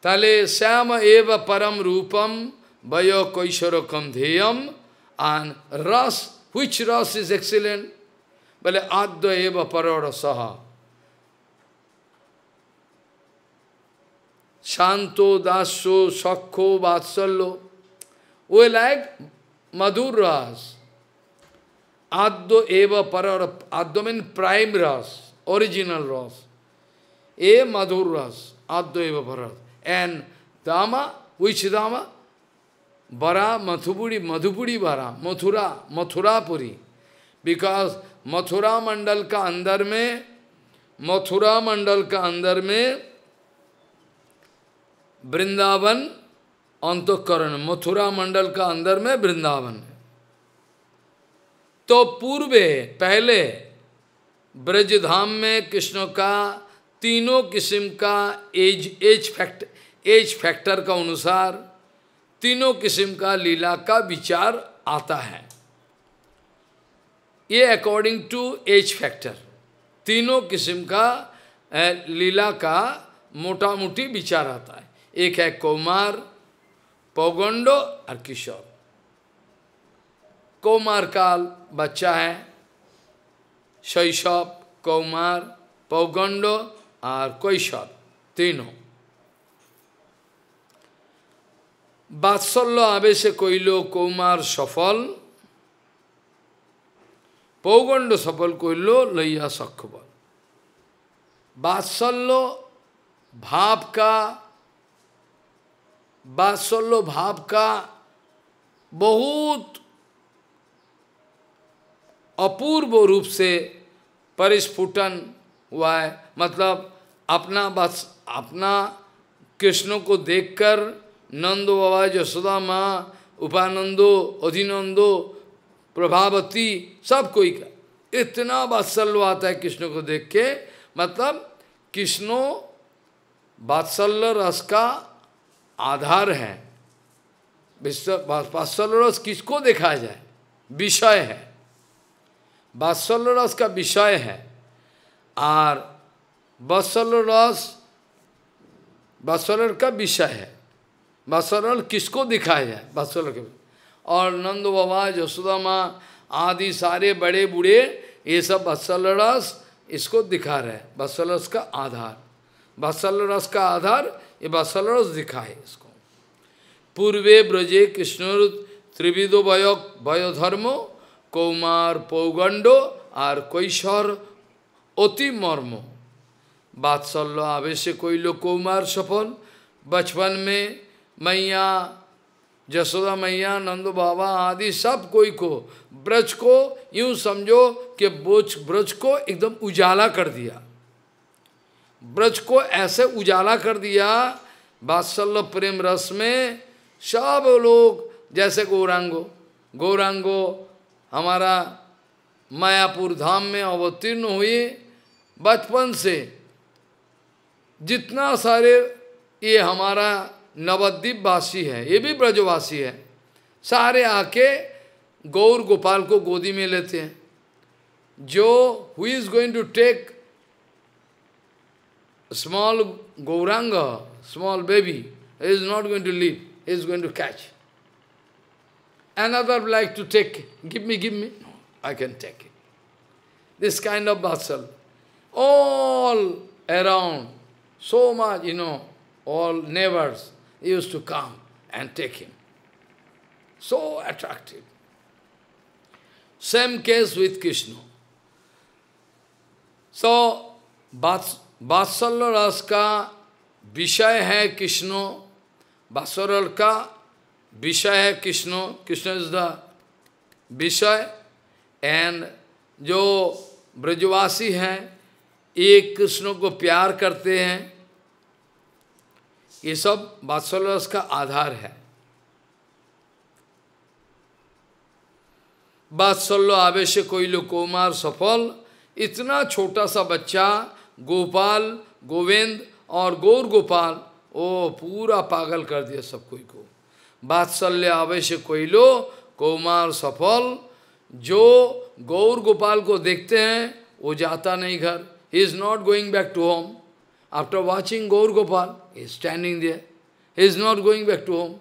तले श्याम एव परम रूपम koi Kaisharakam Dheyam and Ras, which Ras is excellent? Bale Adya Eva saha. Shanto, Dasyo, Sakho, Vatsallo. We like Madhur Ras. Adya Eva Pararasaha. Adya means prime Ras, original Ras. E Madhur Ras. Adya Eva Pararasaha. And Dhamma, which Dhamma? बरा मथुपुरी मधुपुरी बरा Mathura Mathurapuri because Mathura मंडल का अंदर में मथुरा मंडल का अंदर में वृंदावन अंतकरण मथुरा मंडल का अंदर में वृंदावन तो पूर्व पहले ब्रजधाम में कृष्ण का तीनों किस्म का age age fact age factor का अनुसार तीनों किस्म का लीला का विचार आता है ये अकॉर्डिंग टू एज फैक्टर तीनों किस्म का लीला का मोटा मोटी विचार आता है एक है कौमार पौगंडो और किशोर कौमार काल बच्चा है शैशव कौमार पौगंडो और कैशव तीनों বাৎসল্য আবেশে কইল কৌমার সফল পৌগণ্ড সফল কইল लइया সক্ষবল बात्सल्य भाव का बात्सल्य भाव का बहुत अपूर्व रूप से परिस्फुटन हुआ है मतलब अपना बस अपना कृष्णों को देखकर नंदो बाबा यशोदा माँ उपानंदो अधिनंदो प्रभावती सब कोई का इतना बात्सल्य आता है कृष्ण को देख के मतलब कृष्णो बात्सल्य रस का आधार है बात्सल्य रस किसको देखा जाए विषय है बात्सल्य रस का विषय है और बात्सल्य रस बात्सल्य का विषय है बसरल किसको दिखाया जाए बसरल के और नंद बाबा यशोदा माँ आदि सारे बड़े बूढ़े ये सब बत्सल रस इसको दिखा रहे हैं रस का आधार बसल रस का आधार ये बसल रस है इसको पूर्वे ब्रजे कृष्ण त्रिविदो वयो वयोधर्मो कौमार पौगंडो और अति मर्म बात्सल्य आवेश कोई लोग कौमार सफल बचपन में मैया जसोदा मैया नंदो बाबा आदि सब कोई को ब्रज को यूं समझो कि बोझ ब्रज को एकदम उजाला कर दिया ब्रज को ऐसे उजाला कर दिया बात्सल्य प्रेम रस में सब लोग जैसे गौरांगो गौरांगो हमारा मायापुर धाम में अवतीर्ण हुए बचपन से जितना सारे ये हमारा नवद्वीप वासी है ये भी ब्रजवासी है सारे आके गौर गोपाल को गोदी में लेते हैं जो who is going to take small Gauranga small baby is not going to leave is going to catch and other like to take give me give me I can take it this kind of बासल all around so much you know all नेवर्स used to come and take him. So attractive. Same case with Krishna. So, Vatsalya Raska Vishay hai Krishna. Krishna बासुरल का विषय Krishna Krishna Krishna is the vishay and जो ब्रजवासी हैं ये कृष्ण को प्यार करते ये सब वात्सल रस का आधार है बात्सल्य आवेश कोई लो कुमार सफल इतना छोटा सा बच्चा गोपाल गोविंद और गौर गोपाल ओ पूरा पागल कर दिया सब कोई को बात्सल्य आवेश कोई लो कुमार सफल जो गौर गोपाल को देखते हैं वो जाता नहीं घर ही is not going back to home after watching Gaur Gopal He is standing there. He is not going back to home.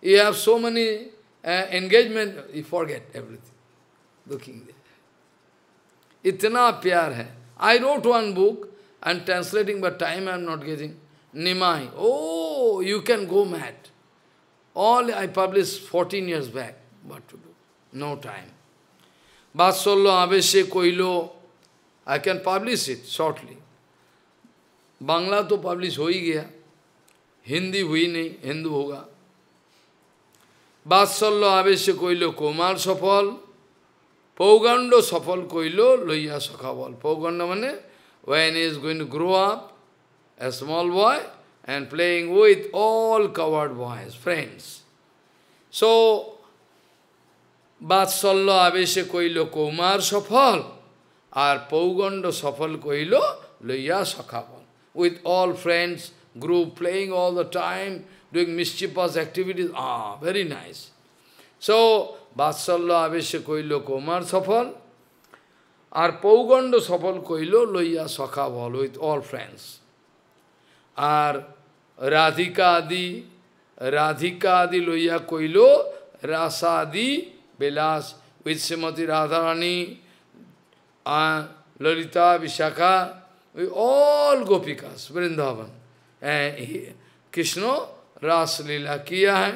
You have so many uh, engagement, you forget everything. Looking there. Itna pyar hai. I wrote one book, and translating, but time I am not getting. Nimai. Oh, you can go mad. All I published 14 years back. What to do? No time. Vatsalya Aveshe Koilo. I can publish it shortly. Bangla तो publish हो ही गया हिंदी हुई नहीं हिंदू होगा বাৎসল্য আবেশে কইল কোমার সফল পৌগণ্ড সফল কইল লইয়া সখাবল পৌগণ্ড মানে when is going grow up a small boy and playing with all cowherd boys friends so বাৎসল্য আবেশে কইল কৌমার সফল আর পৌগণ্ড সফল কইল লইয়া সখাবল with all friends, group, playing all the time, doing mischievous activities. Ah, very nice. So, Vatsalya Avesya Koilo Komar Safal, Ar পৌগণ্ড Safal Koilo Loya সখা বল with all friends আর রাধিকা আদি রাধিকা আদি লইয়া কইল রাসা আদি বিলাস with Shrimati Radharani Lalita Vishakha with all Gopikas, Vrindavan. And he, Krishna Ras Lila kiya hai.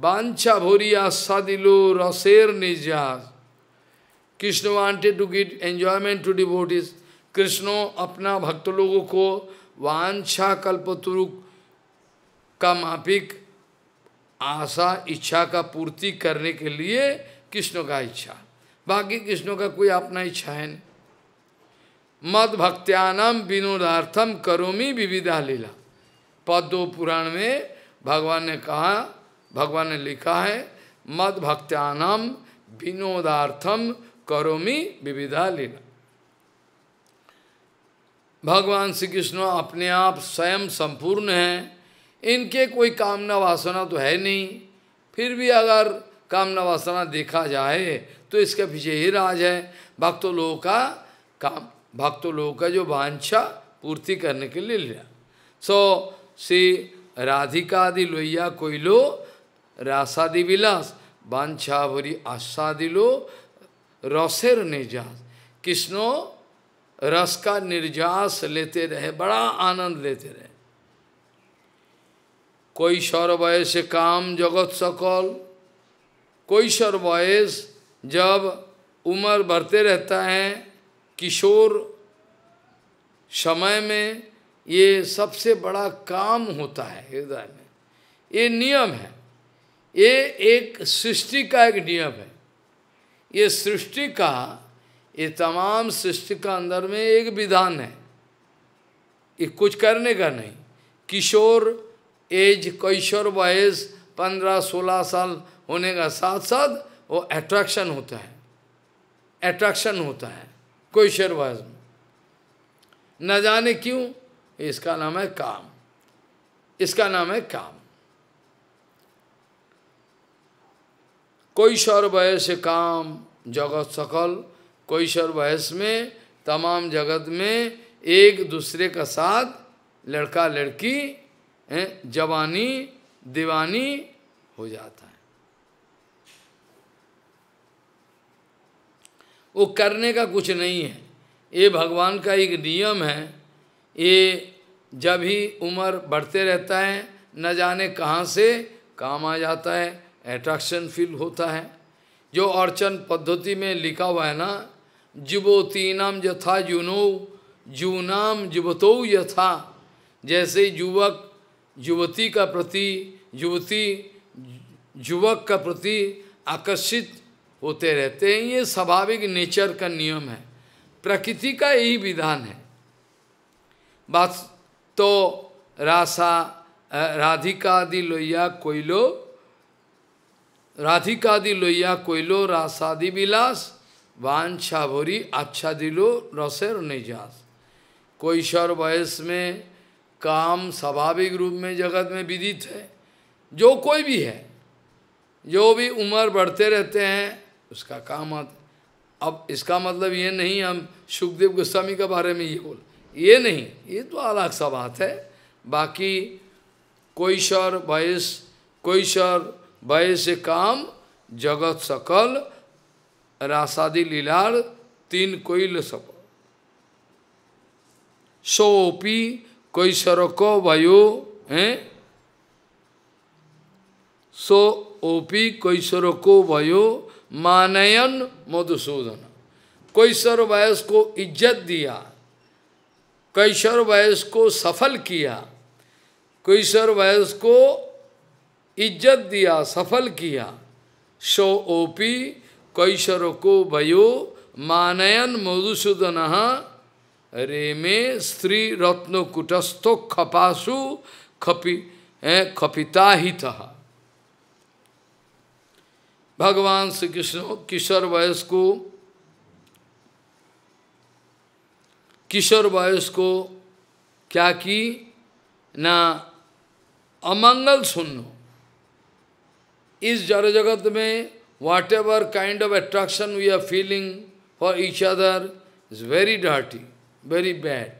Bancha bhuriya sadilu raser nijas. Krishna wanted to give enjoyment to devotees. Krishna apna भक्त लोगों को वांछा कल्पतरु का मापिक आशा इच्छा का पूर्ति करने के लिए कृष्ण का इच्छा बाकी कृष्ण का कोई अपना इच्छा है नहीं मद भक्त्यानम विनोदार्थम करोमी विविधा लीला पद्मो पुराण में भगवान ने कहा भगवान ने लिखा है मद भक्त्यानम विनोदार्थम करोमी विविधा लीला भगवान श्री कृष्ण अपने आप स्वयं संपूर्ण हैं इनके कोई कामना वासना तो है नहीं फिर भी अगर कामना वासना देखा जाए तो इसके पीछे ही राज है भक्तों लोगों का काम भक्त लोगों का जो वांछा पूर्ति करने के लिए लिया सो श्री राधिकादि लोहिया कोयलो रासादि विलास वांछा भरी लो रसेर निर्जास कृष्णो रस का निर्जास लेते रहे बड़ा आनंद लेते रहे कोई वयस काम जगत सकल कोई वयस जब उम्र बढ़ते रहता है किशोर समय में ये सबसे बड़ा काम होता है हृदय में ये नियम है ये एक सृष्टि का एक नियम है ये सृष्टि का ये तमाम सृष्टि का अंदर में एक विधान है ये कुछ करने का नहीं किशोर एज कैशोर वयस पंद्रह सोलह साल होने का साथ साथ वो अट्रैक्शन होता है अट्रैक्शन होता है कोई शर्वाज न जाने क्यों इसका नाम है काम इसका नाम है काम कोई बहस काम जगत सकल कोई बहस में तमाम जगत में एक दूसरे का साथ लड़का लड़की जवानी दीवानी हो जाता वो करने का कुछ नहीं है ये भगवान का एक नियम है ये जब ही उम्र बढ़ते रहता है न जाने कहाँ से काम आ जाता है एट्रैक्शन फील होता है जो अर्चन पद्धति में लिखा हुआ है ना जुबोती नाम यथा जुनो जूनाम जुबतो यथा जैसे युवक युवती का प्रति युवती युवक का प्रति आकर्षित होते रहते हैं ये स्वाभाविक नेचर का नियम है प्रकृति का यही विधान है बात तो रासा राधिकादि लोहिया कोयलो आदि लोहिया कोयलो रासादि विलास वांछा भोरी अच्छा दिलो रसेर निजास कोई शौर वयस में काम स्वाभाविक रूप में जगत में विदित है जो कोई भी है जो भी उम्र बढ़ते रहते हैं उसका काम आता अब इसका मतलब ये नहीं हम सुखदेव गोस्वामी के बारे में ये बोल ये नहीं ये तो अलग सा बात है बाकी कोई शर वयस कोई शर वय से काम जगत सकल रासादी लीलाल तीन कोईल सफल सोपी कोई को वायु हैं सो ओपी कोई को वायु मानयन मधुसूदन कैसर वयस को इज्जत दिया कैसर वयस को सफल किया कैसर वयस को इज्जत दिया सफल किया सो ओपी कैसर को भयो मानयन मधुसूदन रे मे स्त्री रत्नकुटस्थो खपासु खपि खपिता ही था भगवान श्री कृष्ण किशोर वयस को किशोर वयस को क्या की ना अमंगल सुनो इस जड़ जगत में whatever kind of attraction we are feeling for each other is very dirty very bad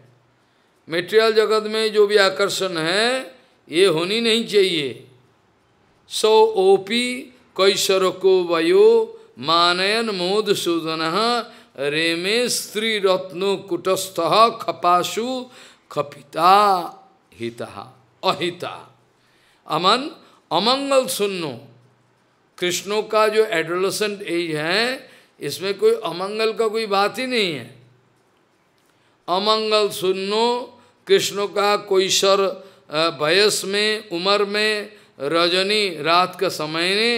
material जगत में जो भी आकर्षण है ये होनी नहीं चाहिए सो ओपी को वयो मानयन मोदसूदन रेमे स्त्री रत्नो कुटस्थ खपाशु खपिता हिता अहिता अमन अमंगल सुन्नो कृष्णों का जो एडोलसेंट एज है इसमें कोई अमंगल का कोई बात ही नहीं है अमंगल सुन्नो कृष्ण का कोई शर वयस में उम्र में रजनी रात का समय ने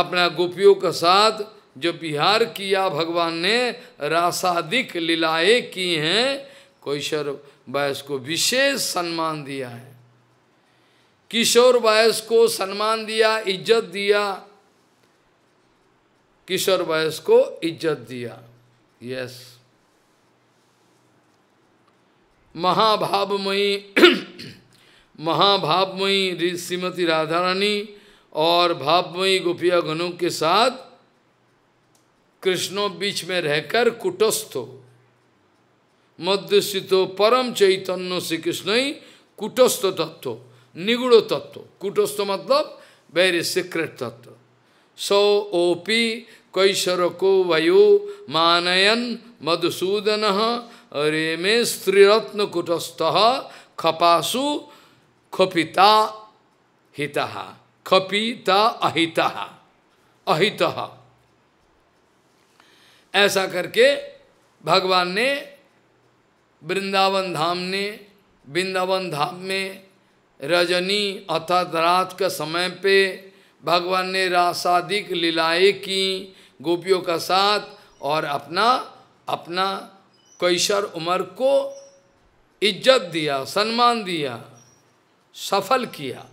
अपना गोपियों के साथ जो बिहार किया भगवान ने रासादिक लीलाए की हैं कोशर वायस को विशेष सम्मान दिया है किशोर वायस को सम्मान दिया इज्जत दिया किशोर वायस को इज्जत दिया यस महाभावमयी महाभावमयी श्रीमती राधा रानी और भावमयी गोपिया गणों के साथ कृष्णो बीच में रहकर कुटस्थो मध्य स्थितो परम चैतन्य श्री कृष्ण ही कुटस्थ तत्व निगुड़ो तत्व कुटस्थ मतलब वेरी सीक्रेट तत्व सो ओपी को वायु मानयन मधुसूदन रे मे स्त्रीरत्न कुटस्थ खपासु खपिता हिता खपीता अहिता अहिता ऐसा करके भगवान ने वृंदावन धाम ने वृंदावन धाम में रजनी अर्थात रात का समय पे भगवान ने रासादिक लीलाएँ की गोपियों का साथ और अपना अपना कैशर उमर को इज्जत दिया सम्मान दिया सफल किया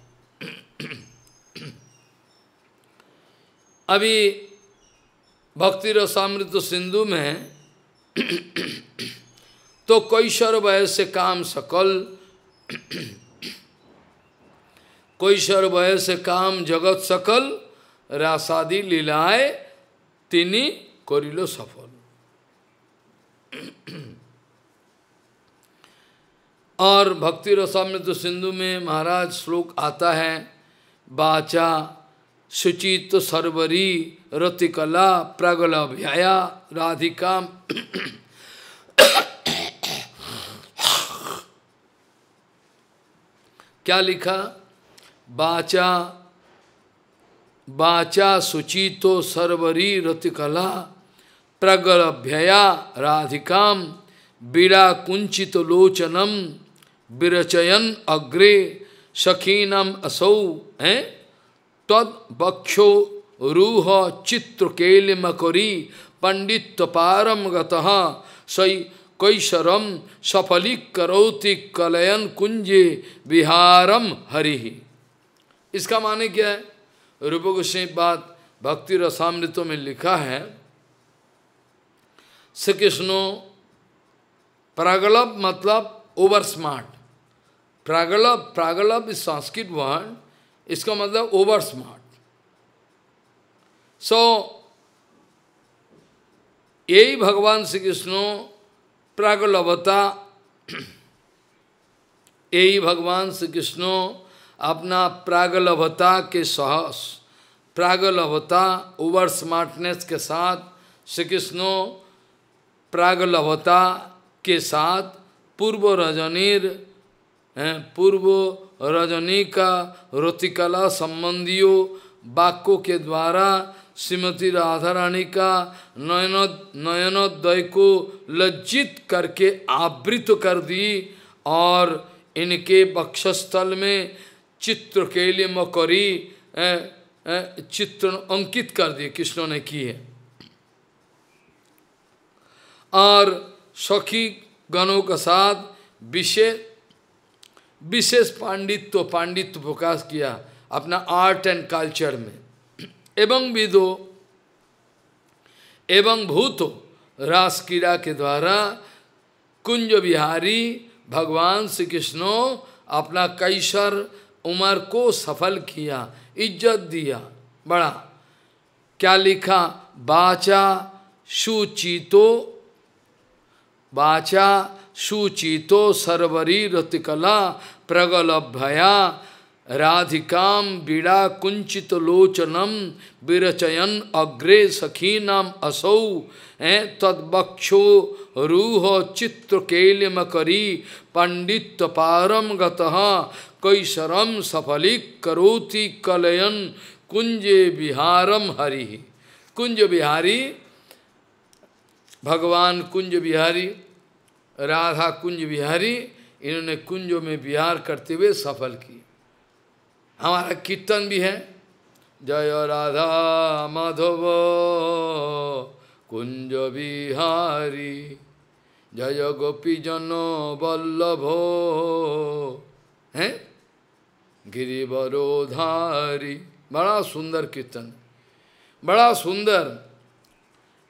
अभी भक्ति रसामृत सिंधु में तो कैशर वयस्य काम सकल कैशर वयस्य काम जगत सकल रासादी लीलाए तिनी करिलो सफल और भक्ति रसामृत सिंधु में महाराज श्लोक आता है बाचा सुचित सर्वरी रतिकला प्रगल प्रगलभ्याया राधिका क्या लिखा बाचा बाचा सुचितो सर्वरी रतिकला प्रगलभ्यया राधिका बीरा कुंचित लोचनम विरचयन अग्रे सखीनम असौ हैं तद बक्षो रूह चित्र केल मकोरी पंडित पारम गई कैशरम सफली कलयन कुंजे विहारम हरि इसका माने क्या है रूप गोस्वी बात भक्ति रसामृतों में लिखा है श्री कृष्णो प्रागलभ मतलब ओवर स्मार्ट प्रागलभ प्रागलभ इज संस्कृत वर्ड इसका मतलब ओवर स्मार्ट सो यही भगवान श्री कृष्ण प्रागलवता यही भगवान श्री कृष्ण अपना प्रागलभता के साहस प्रागलभता ओवर स्मार्टनेस के साथ श्री कृष्ण प्रागलभता के साथ पूर्व रजनीर पूर्व रजनी का रोतिकला संबंधियों वाक्यों के द्वारा श्रीमती राधा रानी का नयन नयनोदय को लज्जित करके आवृत कर दी और इनके बक्षस्थल में चित्र के लिए मकरी चित्र अंकित कर दिए कृष्ण ने की है और सखी गणों के साथ विशेष विशेष पांडित्य पांडित्य प्रकाश किया अपना आर्ट एंड कल्चर में एवं विदो एवं भूतो रास क्रीड़ा के द्वारा कुंज बिहारी भगवान श्री कृष्णो अपना कैसर उमर को सफल किया इज्जत दिया बड़ा क्या लिखा बाचा सुचितो बाचा सुचितो सरवरी रतिकला प्रगलभया राधिका बीड़ा कुंचित लोचनम विरचयन अग्रे सखी नाम असौ तदक्षो रूह पंडित पंडितपारम गैसरम सफली करोति कलयन कुंज विहारम हरि कुंज बिहारी भगवान कुंज बिहारी राधा कुंज बिहारी इन्होंने कुंजों में विहार करते हुए सफल किए हमारा कीर्तन भी है जय राधा माधव कुंज बिहारी जय गोपी जनो वल्लभ हैं गिरिवरोधारी बड़ा सुंदर कीर्तन बड़ा सुंदर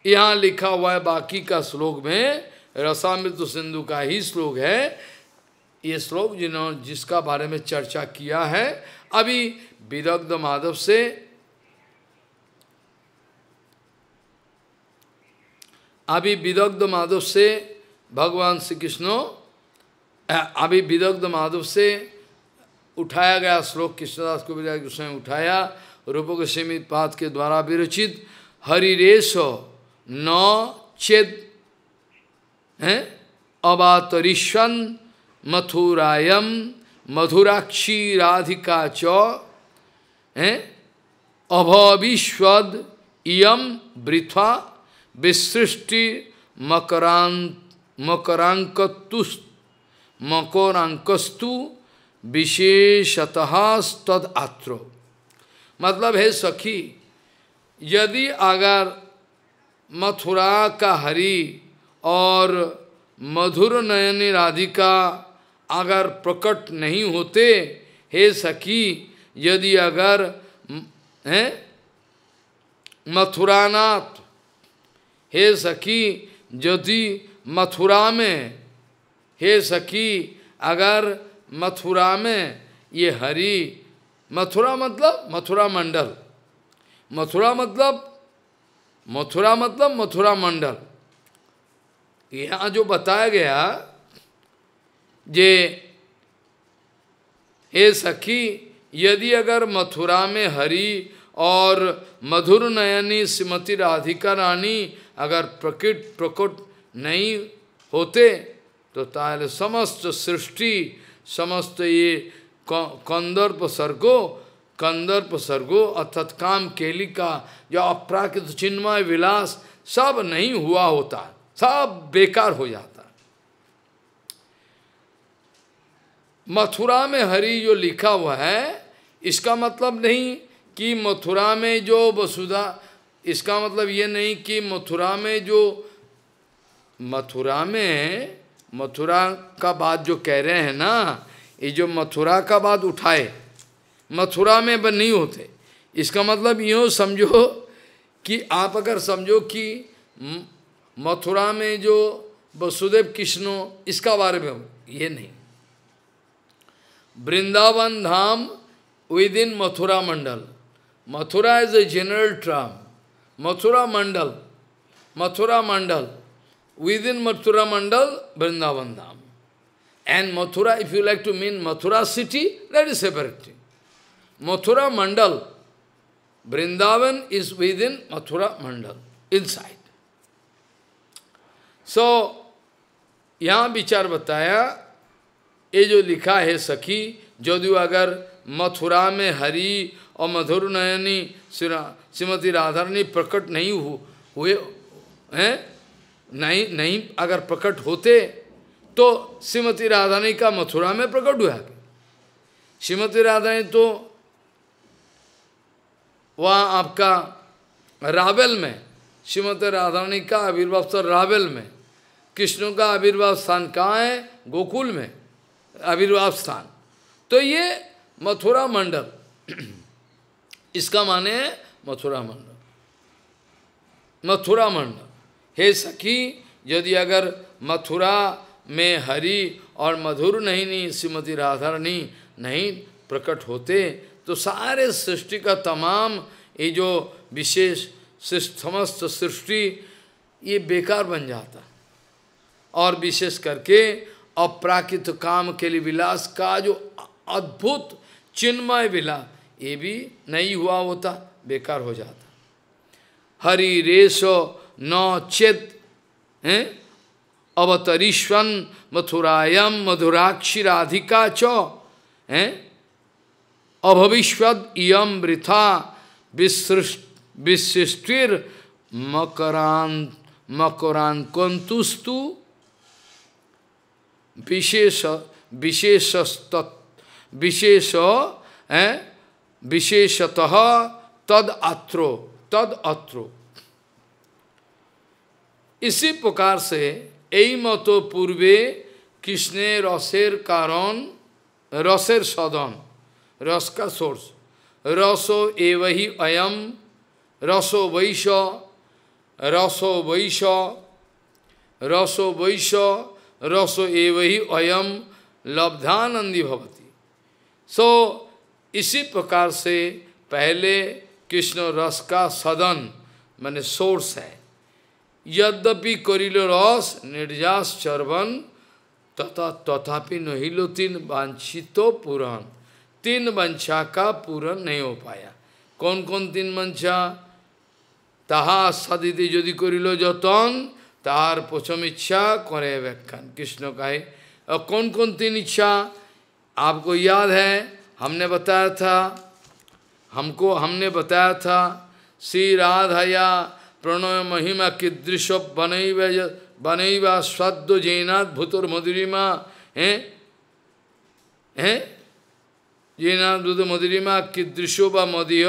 यहाँ लिखा हुआ है बाकी का श्लोक में रसामृत सिंधु का ही श्लोक है ये श्लोक जिन्होंने जिसका बारे में चर्चा किया है अभी विदग्ध माधव से अभी विदग्ध माधव से भगवान श्री कृष्ण अभी विदग्ध माधव से उठाया गया श्लोक कृष्णदास को विजय ने उठाया रूप सीमित पाद के द्वारा विरचित हरिरेश न चेद हैं मथुरायम मधुराक्षी राधिका च अभविश्वद इम वृथा विसृष्टि मकरांत मकरांकतुस्त मकोरांकस्तु विशेषतःस्तद आत्रो मतलब है सखी यदि अगर मथुरा का हरि और मधुर नयनी राधिका अगर प्रकट नहीं होते हे सखी यदि अगर हैं मथुरानाथ हे सखी यदि मथुरा में हे सखी अगर मथुरा में ये हरि मथुरा मतलब मथुरा मंडल मथुरा मतलब मथुरा मतलब मथुरा मंडल यहाँ जो बताया गया जे हे सखी यदि अगर मथुरा में हरि और मधुर नयनी श्रीमती राधिका रानी अगर प्रकट प्रकट नहीं होते तो ताल समस्त सृष्टि समस्त ये कंदर्प सर्गो कंदर्प सर्गो अर्थात काम केली का जो अप्राकृत चिन्मय विलास सब नहीं हुआ होता सब बेकार हो जाता मथुरा में हरि जो लिखा हुआ है इसका मतलब नहीं कि मथुरा में जो वसुधा इसका मतलब ये नहीं कि मथुरा में जो मथुरा में मथुरा का बात जो कह रहे हैं ना ये जो मथुरा का बात उठाए मथुरा में बन नहीं होते इसका मतलब यूँ समझो कि आप अगर समझो कि मथुरा में जो वसुदेव कृष्णो इसका बारे में हो ये नहीं Vrindavan Dham within Mathura Mandal. Mathura is a general term. Mathura Mandal. Mathura Mandal. Within Mathura Mandal, Vrindavan Dham. And Mathura, if you like to mean Mathura city, that is separate. Mathura Mandal. Vrindavan is within Mathura Mandal, inside. So, यहाँ विचार बताया ये जो लिखा है सखी जदयू अगर मथुरा में हरि और मधुर नयनी श्रीमती राधारणी प्रकट नहीं हुए हैं नहीं नहीं अगर प्रकट होते तो श्रीमती राधानी का मथुरा में प्रकट हुआ श्रीमती राधानी तो वह आपका रावल में श्रीमती राधानी का आविर्भाव स्थान रावल में कृष्ण का आविर्भाव स्थान कहाँ है गोकुल में आविर्भाव स्थान तो ये मथुरा मंडल इसका माने मथुरा मंडल मथुरा मंडल हे सखी यदि अगर मथुरा में हरि और मधुर नहीं नहीं श्रीमती राधारणी नहीं प्रकट होते तो सारे सृष्टि का तमाम ये जो विशेष समस्त सृष्टि ये बेकार बन जाता और विशेष करके अप्राकृत काम के लिए विलास का जो अद्भुत चिन्मय विलास ये भी नहीं हुआ होता बेकार हो जाता हरि रेशो न चेत अवतरीश्वन मथुरायम मधुराक्षी राधिका चौ हैं इम वृथा विशिष्टिर मकरान कंतुस्तु विशेष विशेष विशेष विशेषतः तद अत्रो तद अत्रो इसी प्रकार से यही मत पूर्वे कृष्ण रसेर कारण रसेर सदन रस का सोर्स रसो एव ही अयम रसो वैश रसो वैश रसो वैश रसो एव ही अयम लब्धानंदी भवती सो so, इसी प्रकार से पहले कृष्ण रस का सदन मैंने सोर्स है यद्यपि करिलो रस निर्जास चरवन तथा तथापि नहिलो तीन वांछितो पूरण तीन वंशा का पूरण नहीं हो पाया कौन कौन तीन वंशा ताहा सदिति यदि करिलो जतन तार প্রথম इच्छा करे व्याख्यान कृष्ण का है और कौन कौन तीन इच्छा आपको याद है हमने बताया था हमको हमने बताया था श्री राधया प्रणय महिमा कीदृश बनैव बनैव स्वाद जैनाथ भूतुर मधुरिमा हैं हैं जैनाथ भूत मधुरिमा कीदृशो व मदीय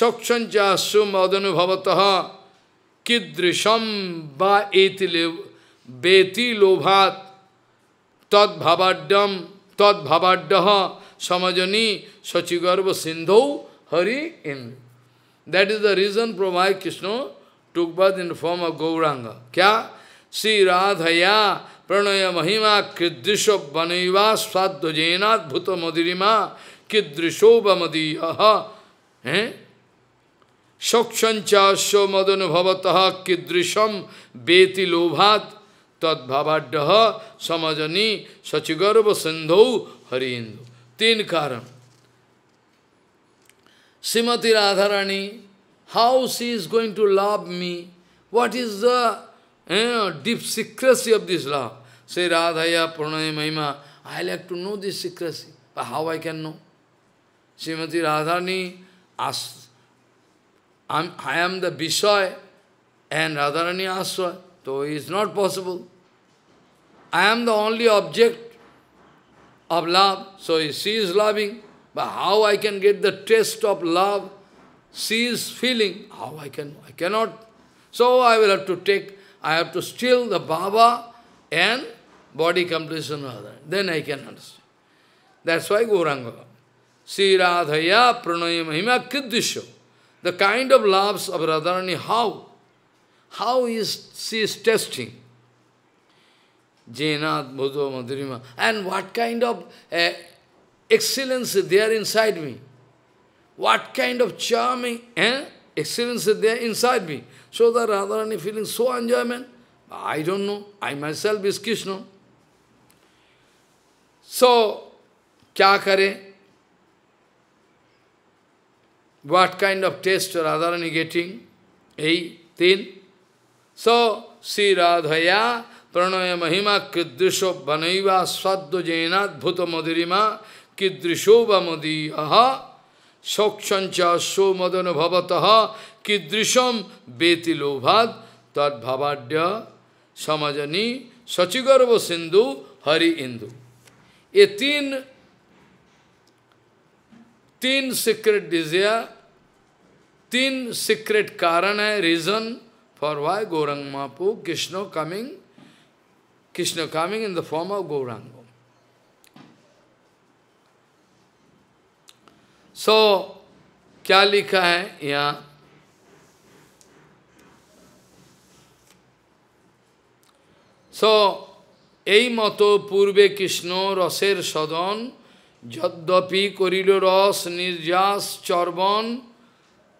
सक्षम चाशु मदनुभवतः kidrisham va beti lobhat tad bhavaddam tad bhavaddaha samajani sachigarva sindhu hari in. That is the reason Prabhupada Krishna took birth in the form of Gauranga. Kya? Sri Radhaya pranaya mahima kidrisho vanaiva swadvajenat bhuta madirima kidrisho vamadiyaha. Eh? Shokchancha shomadana bhavataha kidrisham beti lobhat tad bhavaddaha samajani sachigarva sindhu hariindu. Tin karan. Simati Radharani, how she is going to love me? What is the eh, deep secrecy of this love? Say Radhaya Pranay Mahima, I like to know this secrecy. But how I can know? Srimati Radharani asked I'm, I am the Vishay and Radharani Aswa, so it's not possible. I am the only object of love, so she is loving. But how I can get the taste of love? She is feeling. How I can? I cannot. So I will have to take, I have to steal the Baba and body completion other. Then I can understand. That's why Gauranga. Sri Radhaya Pranayama Kiddisho. The kind of loves of Radharani, how? How is she is testing? Jainat, Bhuto, Madhurima. And what kind of uh, excellence there inside me? What kind of charming eh? excellence there inside me? So the Radharani feeling so enjoyment. I don't know. I myself is Krishna. So, kya kare? what kind of taste Radharani getting, Hey, thin. So, Sri Radhaya pranaya mahima kidrisho banaiva swaddo jenat bhuta Madhirima kidrisho va madiyaha sokchancha so Madhana bhavataha kidrisham beti lobhad tad bhavadya samajani Sachigarva Sindhu Hari Indu. A thin तीन secret desire तीन secret कारण है reason for why Gauranga महापू Krishna coming Krishna coming in the form of Gauranga so so, क्या लिखा है यहां सो so, यही मतो पूर्वे कृष्ण रसेर सदन যদ্যপি করিল রস নির্যাস চর্বণ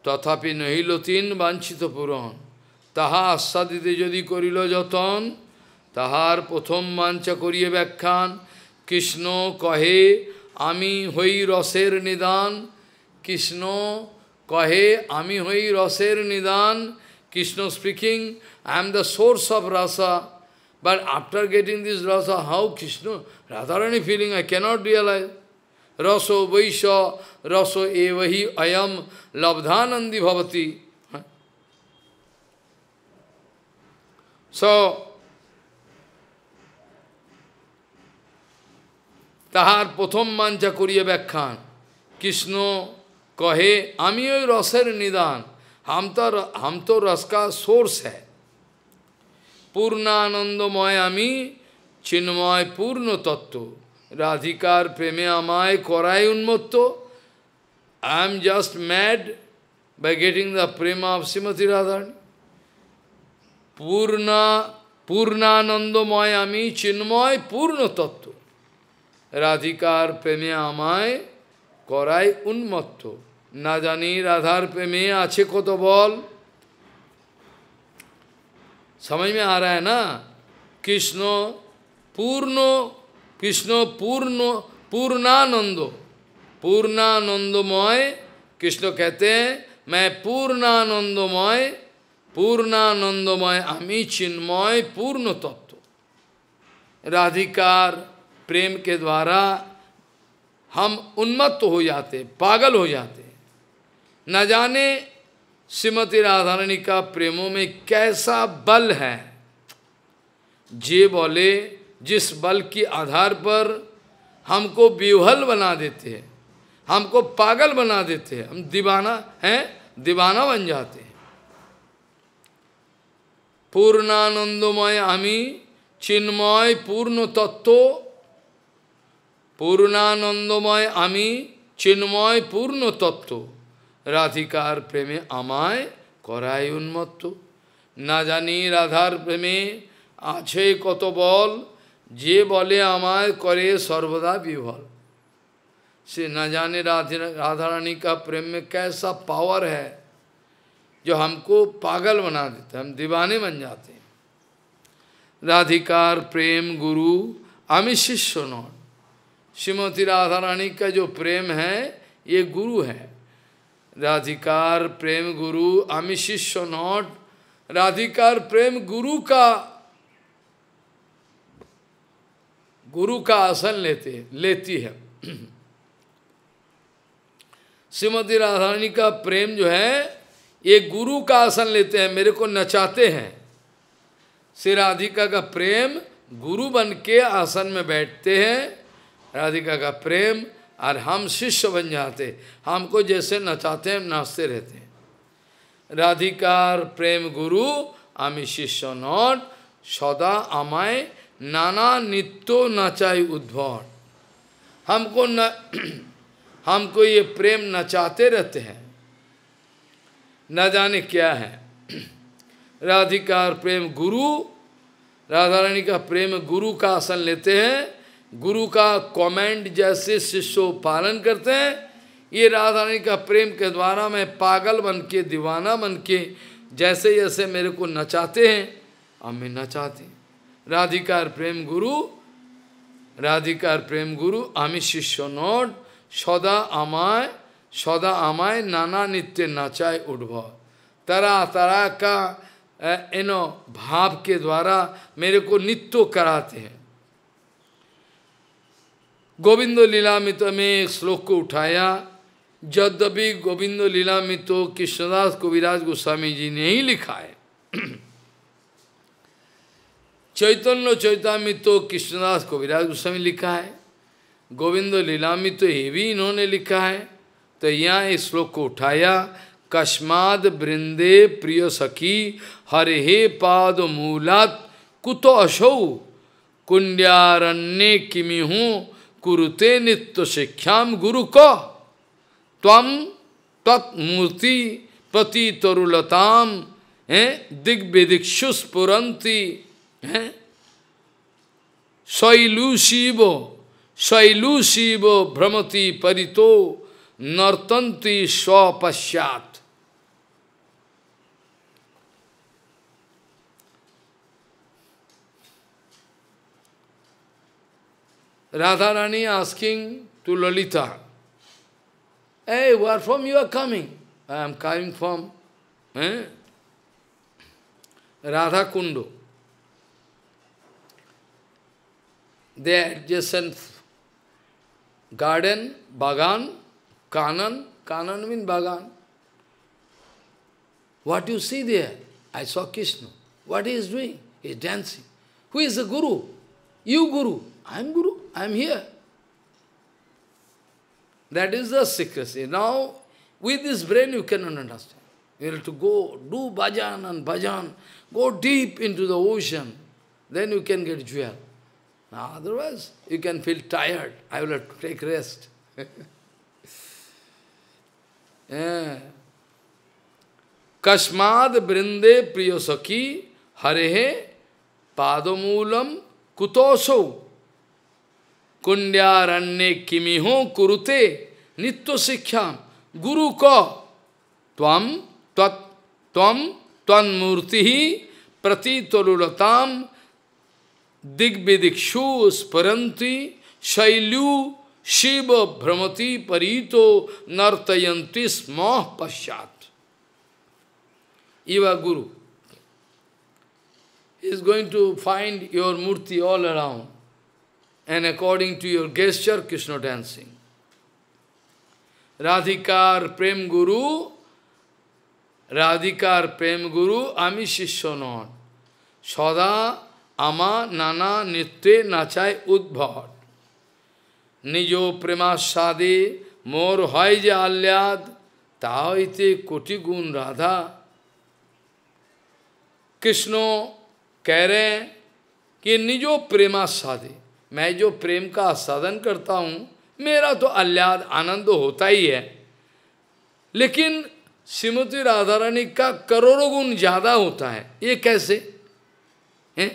তথাপি নহিল তিন বাঞ্ছিত পূরণ তাহা দিতে যদি করিল যতন তাহার প্রথম মাঞ্চা করিয়ে ব্যাখ্যান কৃষ্ণ কহে আমি হই রসের নিদান কৃষ্ণ কহে আমি হই রসের নিদান Krishna speaking I am the source of rasa but after getting this rasa how Krishna Radharani feeling I can't realize रसो वैश রস एवही अयम लब्धानंदी भवती স তাহার প্রথম মাঞ্চা করিয়ে ব্যাখ্যান কৃষ্ণ কহে আমি ওই রসের নিদান হাম তো হাম তো রসকা সোর্স হ্যাঁ পূর্ণানন্দময় আমি চিন্ময় পূর্ণ তত্ত্ব রাধিকার প্রেমে আমায় করাই উন্মত্ত I am just mad by getting the prem of Shrimati Radharani পূর্ণা পূর্ণানন্দময় আমি চিন্ময় পূর্ণ তত্ত্ব রাধিকার প্রেমে আমায় করাই উন্মত্ত না জানি রাধার প্রেমে আছে কত বল সময় में না কৃষ্ণ পূর্ণ कृष्ण पूर्ण पूर्णानंदो पूर्णानंदमय कृष्ण कहते हैं मैं पूर्णानंदमय पूर्णानंदमय अमी चिन्मय पूर्ण तत्व राधिकार प्रेम के द्वारा हम उन्मत्त हो जाते पागल हो जाते न जाने श्रीमती राधारणी का प्रेमों में कैसा बल है जे बोले जिस बल के आधार पर हमको बेवहल बना देते हैं हमको पागल बना देते हैं हम दीवाना हैं दीवाना बन जाते हैं पूर्णानंदमय हमी चिन्मय पूर्ण तत्व पूर्णानंदमय अमी चिन्मय पूर्ण तत्व राधिकार प्रेमे अमाय कराय उन्मत्त ना जानी राधार प्रेमे আছে কত बल जे बोले आमाय करे सर्वदा विभल से न जाने राधे राधा रानी का प्रेम में कैसा पावर है जो हमको पागल बना देते हम दीवाने बन जाते हैं राधिकार प्रेम गुरु अमित शिष्य नॉट श्रीमती राधा रानी का जो प्रेम है ये गुरु है राधिकार प्रेम गुरु अमित शिष्य नॉट राधिकार प्रेम गुरु का गुरु का आसन लेते लेती है श्रीमती राधारानी का प्रेम जो है ये गुरु का आसन लेते हैं मेरे को नचाते हैं श्री राधिका का प्रेम गुरु बन के आसन में बैठते हैं राधिका का प्रेम और हम शिष्य बन जाते हमको जैसे नचाते हैं नाचते रहते हैं राधिकार प्रेम गुरु आमी शिष्य नॉट सदा अमाय नाना नित्यो नचाई उद्भव हमको न हमको ये प्रेम नचाते रहते हैं न जाने क्या है राधिका और प्रेम गुरु राधा रानी का प्रेम गुरु का आसन लेते हैं गुरु का कमेंट जैसे शिष्य पालन करते हैं ये राधा रानी का प्रेम के द्वारा मैं पागल बन के दीवाना बन के जैसे जैसे मेरे को नचाते हैं अब मैं नचाती हूँ Radhikar Prem Guru, Radhikar Prem Guru, Ami Shishya Nod, Sada Amay, Sada Amay, Nana Nitya Nachai Udbha. Tara Tara ka, you know, भाव के द्वारा मेरे को नित्य कराते हैं गोविंद लीलामित में एक श्लोक को उठाया यद्यपि गोविंद लीलामित कृष्णदास कविराज गोस्वामी जी ने ही लिखा है चैतन्य चैतामित तो कृष्णदास को विराज गोस्वामी लिखा है गोविंद लीलामित तो ये भी इन्होंने लिखा है तो यहाँ इस श्लोक को उठाया कस्माद वृंदे प्रिय सखी हरे हे पाद मूलात कुतो अशो कुंड्यारण्य किमी हूँ कुरुते नित्य शिक्षा गुरु क तम तत्मूर्ति प्रति तरुलताम दिग्विदिक्षुस्फुरंती Eh? Sailusivo, Sailusivo Brahmati Parito Nartanti Swapasyat. Radharani asking to Lalita, Hey, where from you are coming? I am coming from eh? Radha Kundu. their adjacent garden, bagan, kanan, kanan means bagan. What you see there? I saw Krishna. What he is doing? He is dancing. Who is the Guru? You Guru. I am Guru. I am here. That is the secrecy. Now, with this brain you cannot understand. You have to go, do bhajan and bhajan, go deep into the ocean, then you can get jewel. Now, otherwise, you can feel tired. I will have to take rest. yeah. कस्माद वृंदे प्रिय सखी हरे पादमूलम कुतोसो कुंड्यारण्य किमिहो कुरुते नित्य शिक्षा गुरु को त्वम त्वम त्वन्मूर्ति प्रतितरुलताम Digbedikshu sparanti shailu shiva brahmati, parito nartayanti smah pashat. Eva Guru is going to find your murti all around and according to your gesture, Krishna dancing. Radhikar Prem Guru, Radhikar Prem Guru, Ami Sada अमा नाना नित्य नाचाय उद्भट निजो प्रेमास्वादे मोर हय जे आल्याद ताइते कोटि गुण राधा कृष्णो कह रहे हैं कि निजो प्रेमास्वादे मैं जो प्रेम का साधन करता हूँ मेरा तो आल्याद आनंद होता ही है लेकिन श्रीमती राधा रानी का करोड़ों गुण ज़्यादा होता है ये कैसे हैं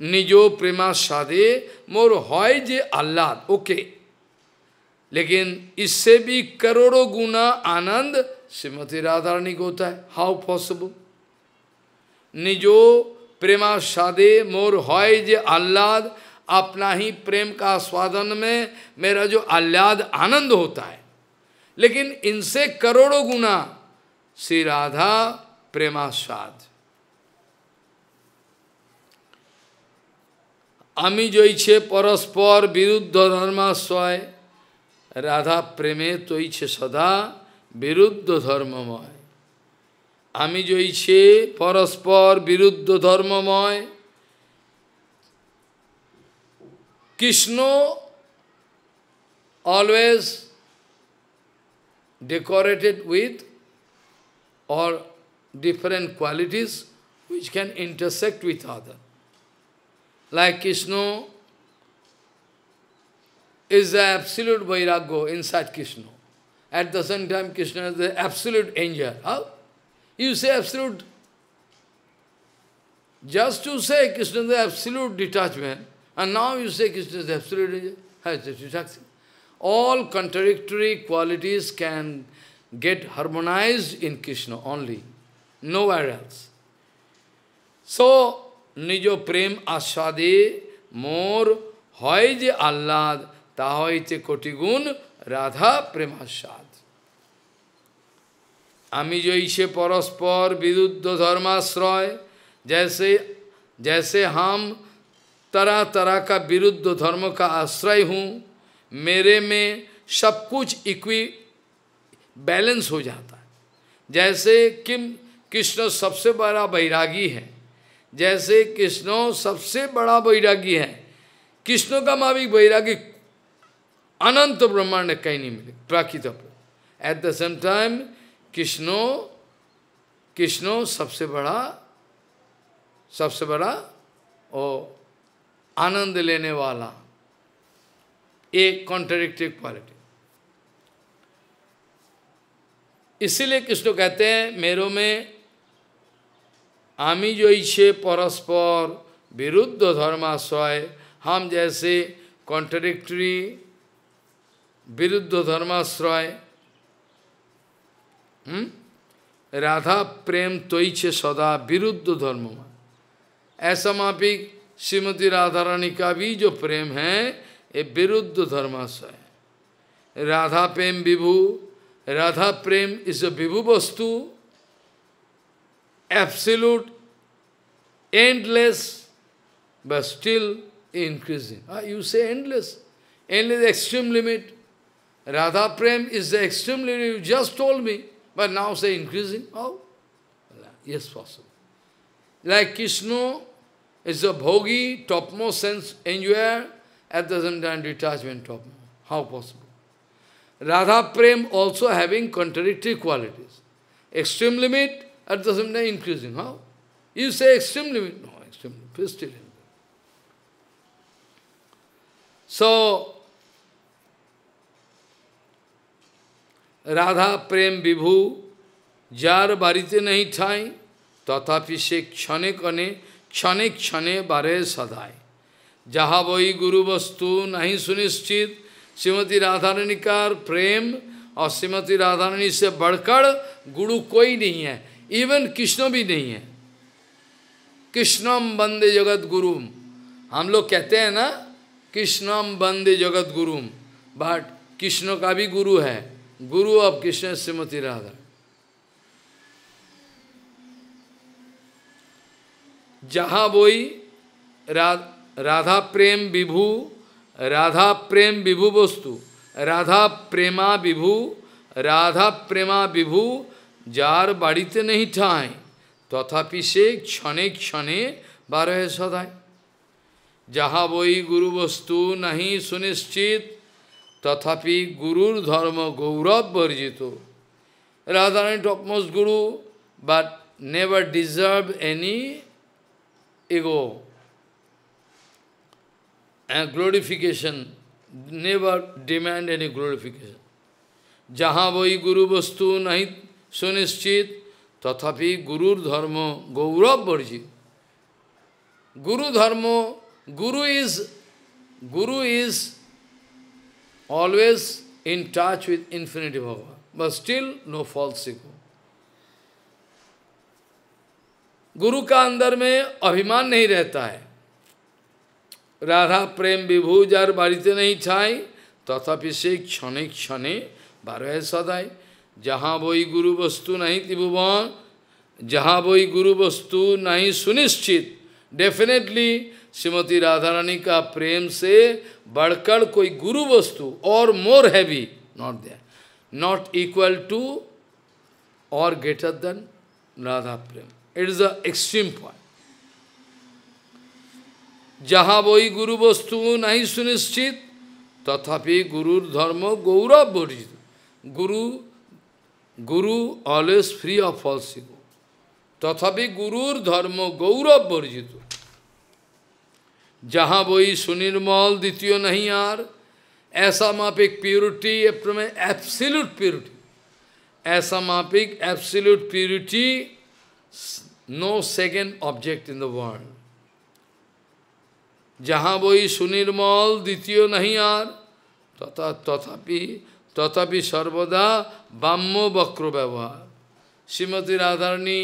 निजो प्रेमा सादे मोर हॉय जे आह्लाद ओके लेकिन इससे भी करोड़ों गुना आनंद श्रीमती राधारणी को होता है हाउ पॉसिबल निजो प्रेमा सादे मोर हॉय जे आह्लाद अपना ही प्रेम का स्वादन में मेरा जो आह्लाद आनंद होता है लेकिन इनसे करोड़ों गुना श्री राधा प्रेमास्वाद আমি জইছে পরস্পর বিরুদ্ধ ধর্মাশ্রয় রাধা প্রেমে তৈছে সদা বিরুদ্ধ ধর্মময় আমি জইছে পরস্পর বিরুদ্ধ ধর্মময় Krishna always decorated with our different qualities which can intersect with other like Krishna is the absolute Vairagya inside Krishna. At the same time, Krishna is the absolute angel. How? You say absolute. Just to say Krishna is the absolute detachment, and now you say Krishna is the absolute angel. All contradictory qualities can get harmonized in Krishna only, nowhere else. So, प्रेम প্রেম मोर है जे आह्लाद আহ্লাদ তা হইতে राधा प्रेमास्वाद अमी जो জৈসে পরস্পর विरुद्ध धर्माश्रय जैसे जैसे हम तरह तरह का विरुद्ध धर्म का आश्रय हूँ मेरे में सब कुछ इक्वी बैलेंस हो जाता है जैसे किम कृष्ण सबसे बड़ा वैरागी है जैसे कृष्णो सबसे बड़ा बैरागी है कृष्णो का माविक वैरागी अनंत ब्रह्मांड कहीं नहीं मिले प्राकृत at the same time Krishna Krishna सबसे बड़ा सबसे बड़ा ओ आनंद लेने वाला एक कॉन्ट्रेडिक्टिव क्वालिटी इसीलिए कृष्ण कहते हैं मेरो में আমি যইছে পরস্পর বিরুদ্ধ ধর্মাশ্রয় হাম জয়সে কন্ট্রাডিক্টরি বিরুদ্ধ ধর্মাশ্রয় হুম রাধা প্রেম তৈছে সদা বিরুদ্ধ ধর্ম এসমাপিক শ্রীমতী রাধারানী কাবি যে প্রেম হ্যাঁ এ বিরুদ্ধ ধর্মাশ্রয় রাধা প্রেম বিভু রাধা প্রেম ইস এ বিভু বস্তু absolute, endless, but still increasing. Ah, you say endless. Endless extreme limit. Radha Prem is the extreme limit you just told me, but now say increasing. Oh, yes, possible. Like Krishna is a bhogi, topmost sense anywhere, at the same time detachment topmost. How possible? Radha Prem also having contradictory qualities. Extreme limit, At the same time increasing. How? You say extreme limit. No, extreme limit. Still So, Radha प्रेम विभु jar बारीते नहीं ठाई तथापि से क्षणे कने क्षणे क्षणे बारे सदाए जहा वही गुरु वस्तु नहीं सुनिश्चित श्रीमती राधारणी का प्रेम और श्रीमती राधारणी से बढ़कर गुरु कोई नहीं है इवन कृष्ण भी नहीं है कृष्णम बंदे जगत गुरुम हम लोग कहते हैं ना कृष्णम बंदे जगत गुरुम बट कृष्ण का भी गुरु है गुरु ऑफ कृष्ण श्रीमती राधा जहा बोई रा, राधा प्रेम विभू राधा प्रेम विभू वस्तु राधा प्रेमा विभू राधा प्रेमा विभू যার বাড়িতে নেই ঠাঁই তথাপি সে ক্ষণে ক্ষণে বার হয়ে সদায় যাহা বই গুরু বস্তু নাহি সুনিশ্চিত তথাপি গুরুর ধর্ম গৌরব বর্জিত Radharani topmost guru but never deserve any ego and never never any any যাহা Jaha vai guru vastu सुनिश्चित तथापि गुरुर धर्म गौरव वर्जित Guru dharma, Guru is, Guru is always in touch with infinity Bhagavan, but still no false ego. Guru का अंदर में अभिमान नहीं रहता है राधा प्रेम विभूजार बारिते नहीं छाई तथापि से क्षणे क्षणे बारह सदाई जहाँ वही गुरु वस्तु नहीं त्रिभुवन जहाँ वही गुरु वस्तु नहीं सुनिश्चित डेफिनेटली श्रीमती राधा रानी का प्रेम से बढ़कर कोई गुरु वस्तु और more heavy not they not equal to or greater than Radha prem it is the extreme point जहाँ वही गुरु वस्तु नहीं सुनिश्चित तथापि गुरुर धर्म गौरव बोर्जित गुरु Guru always free of false ego. Tathapi Gurur dharma gaurav varjitu. Jaha boi sunirmal dityo nahi ar. Aisa mapik purity, absolute purity. Aisa mapik absolute purity, no second object in the world. Jaha boi sunirmal dityo nahi ar. Tata, tathapi तथापि सर्वदा बाम्य वक्र व्यवहार श्रीमती राधारणी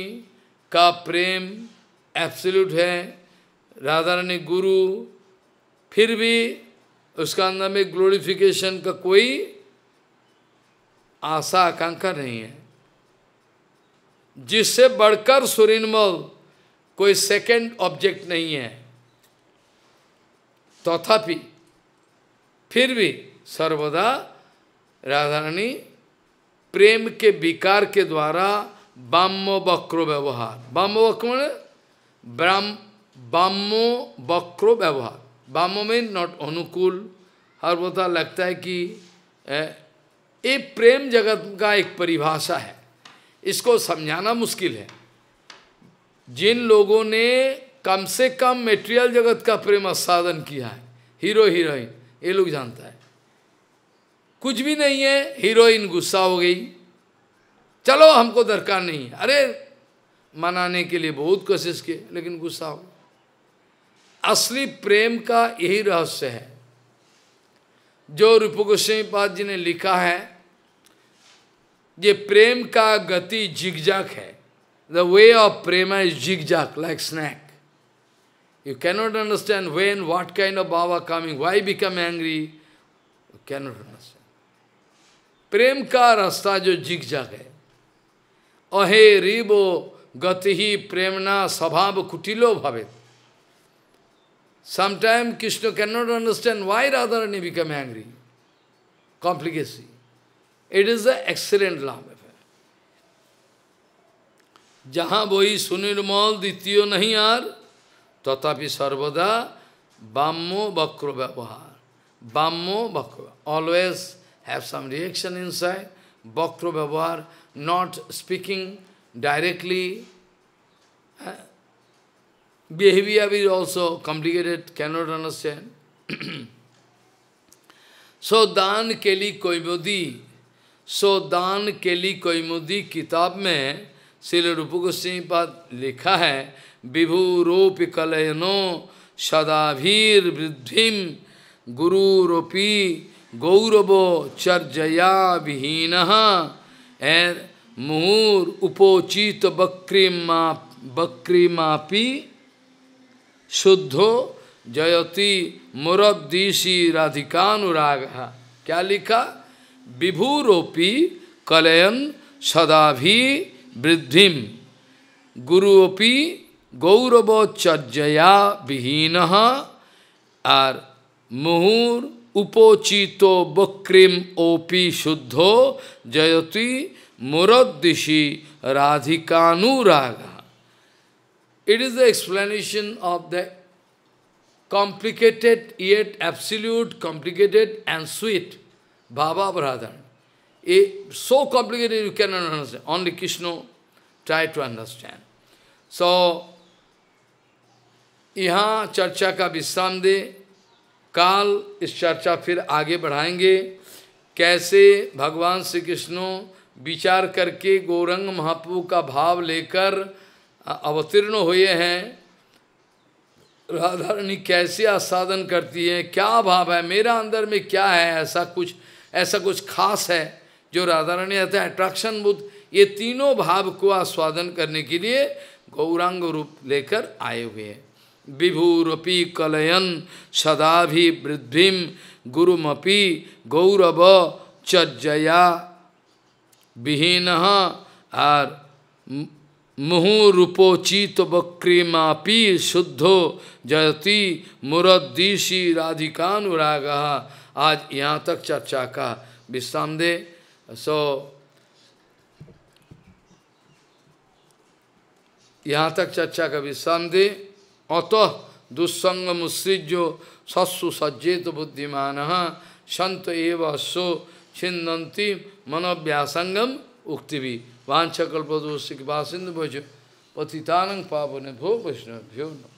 का प्रेम absolute है राधारणी गुरु फिर भी उसका अंदर में ग्लोरिफिकेशन का कोई आशा आकांक्षा नहीं है जिससे बढ़कर सुरिनमल कोई सेकंड ऑब्जेक्ट नहीं है तथापि तो फिर भी सर्वदा राधारानी प्रेम के विकार के द्वारा बाम्य वक्रो व्यवहार बाम्य वक्र ब्राह्म बाम्यो वक्रो व्यवहार बामो में नॉट अनुकूल हर बोता लगता है कि ये प्रेम जगत का एक परिभाषा है इसको समझाना मुश्किल है जिन लोगों ने कम से कम मेटेरियल जगत का प्रेम साधन किया है हीरो हीरोइन ये लोग जानता है कुछ भी नहीं है हीरोइन गुस्सा हो गई चलो हमको दरकार नहीं है अरे मनाने के लिए बहुत कोशिश की लेकिन गुस्सा हो असली प्रेम का यही रहस्य है जो रूप गोस्वीपाद जी ने लिखा है ये प्रेम का गति जिगजाक है द वे ऑफ प्रेम is zigzag like snake you cannot understand when what kind of बाबा coming why become angry You understand प्रेम का रास्ता जो जिग जाग है अहे रिबो गति ही प्रेमना स्वभाव कुटिलो भवे sometime Krishna can not understand why Radha Rani become angry complicacy it is the excellent लाम जहाँ वही सुनिर्मल द्वितीय नहीं आर तथापि सर्वदा बामो वक्र व्यवहार बामो वक्र always have some reaction inside, Bhaktra Bhavar, not speaking directly. Uh, behavior is also complicated, cannot understand. So दान के लिए कोयमुदी सो दान के लिए कोयमुदी किताब में Pad रूप गोस्वामी पाद लिखा है विभुरोप कलयनो सदाभीर वृद्धिम गुरुरोपी Gauravo charjaya vihinaha and muhur upochita bakrimapi शुद्धो जयति मुरब्दीशी राधिकानुराग क्या लिखा विभूरोपी कलयन सदा भी वृद्धिम गुरुपी विहीन और मुहूर् उपोचितो बक्रिम ओपी शुद्धो जयति मुरदिशि राधिकानुराग it is the explanation of the complicated yet absolute complicated and sweet बाबा ब्राधन a so complicated you can understand only Krishna try to understand so यहाँ चर्चा का विश्राम दे काल इस चर्चा फिर आगे बढ़ाएंगे कैसे भगवान श्री कृष्ण विचार करके गौरंग महाप्रभु का भाव लेकर अवतीर्ण हुए हैं राधा रानी कैसे आस्वादन करती है क्या भाव है मेरा अंदर में क्या है ऐसा कुछ ऐसा कुछ खास है जो राधा रानी रहता है अट्रैक्शन बुद्ध ये तीनों भाव को आस्वादन करने के लिए गौरांग रूप लेकर आए हुए हैं विभूरपि कलयन सदा भी वृद्धिम गुरुमपि गौरव चर्जया विहीन आर मुहुरूपोचित वक्रीमापि शुद्धो जयति मुरद्दीशी राधिकानुराग आज यहाँ तक चर्चा का विश्राम दे सो यहाँ तक चर्चा का विश्राम दे अतः दुस्संग मुसृज्यो सत्सु सज्जेत बुद्धिमान संत एव सो छिन्दंती मनोव्यासंगम उक्तिवी वाछकल्पदोषिक बासिंद भोज पतितानंग पावन भो वैष्णव्यो नम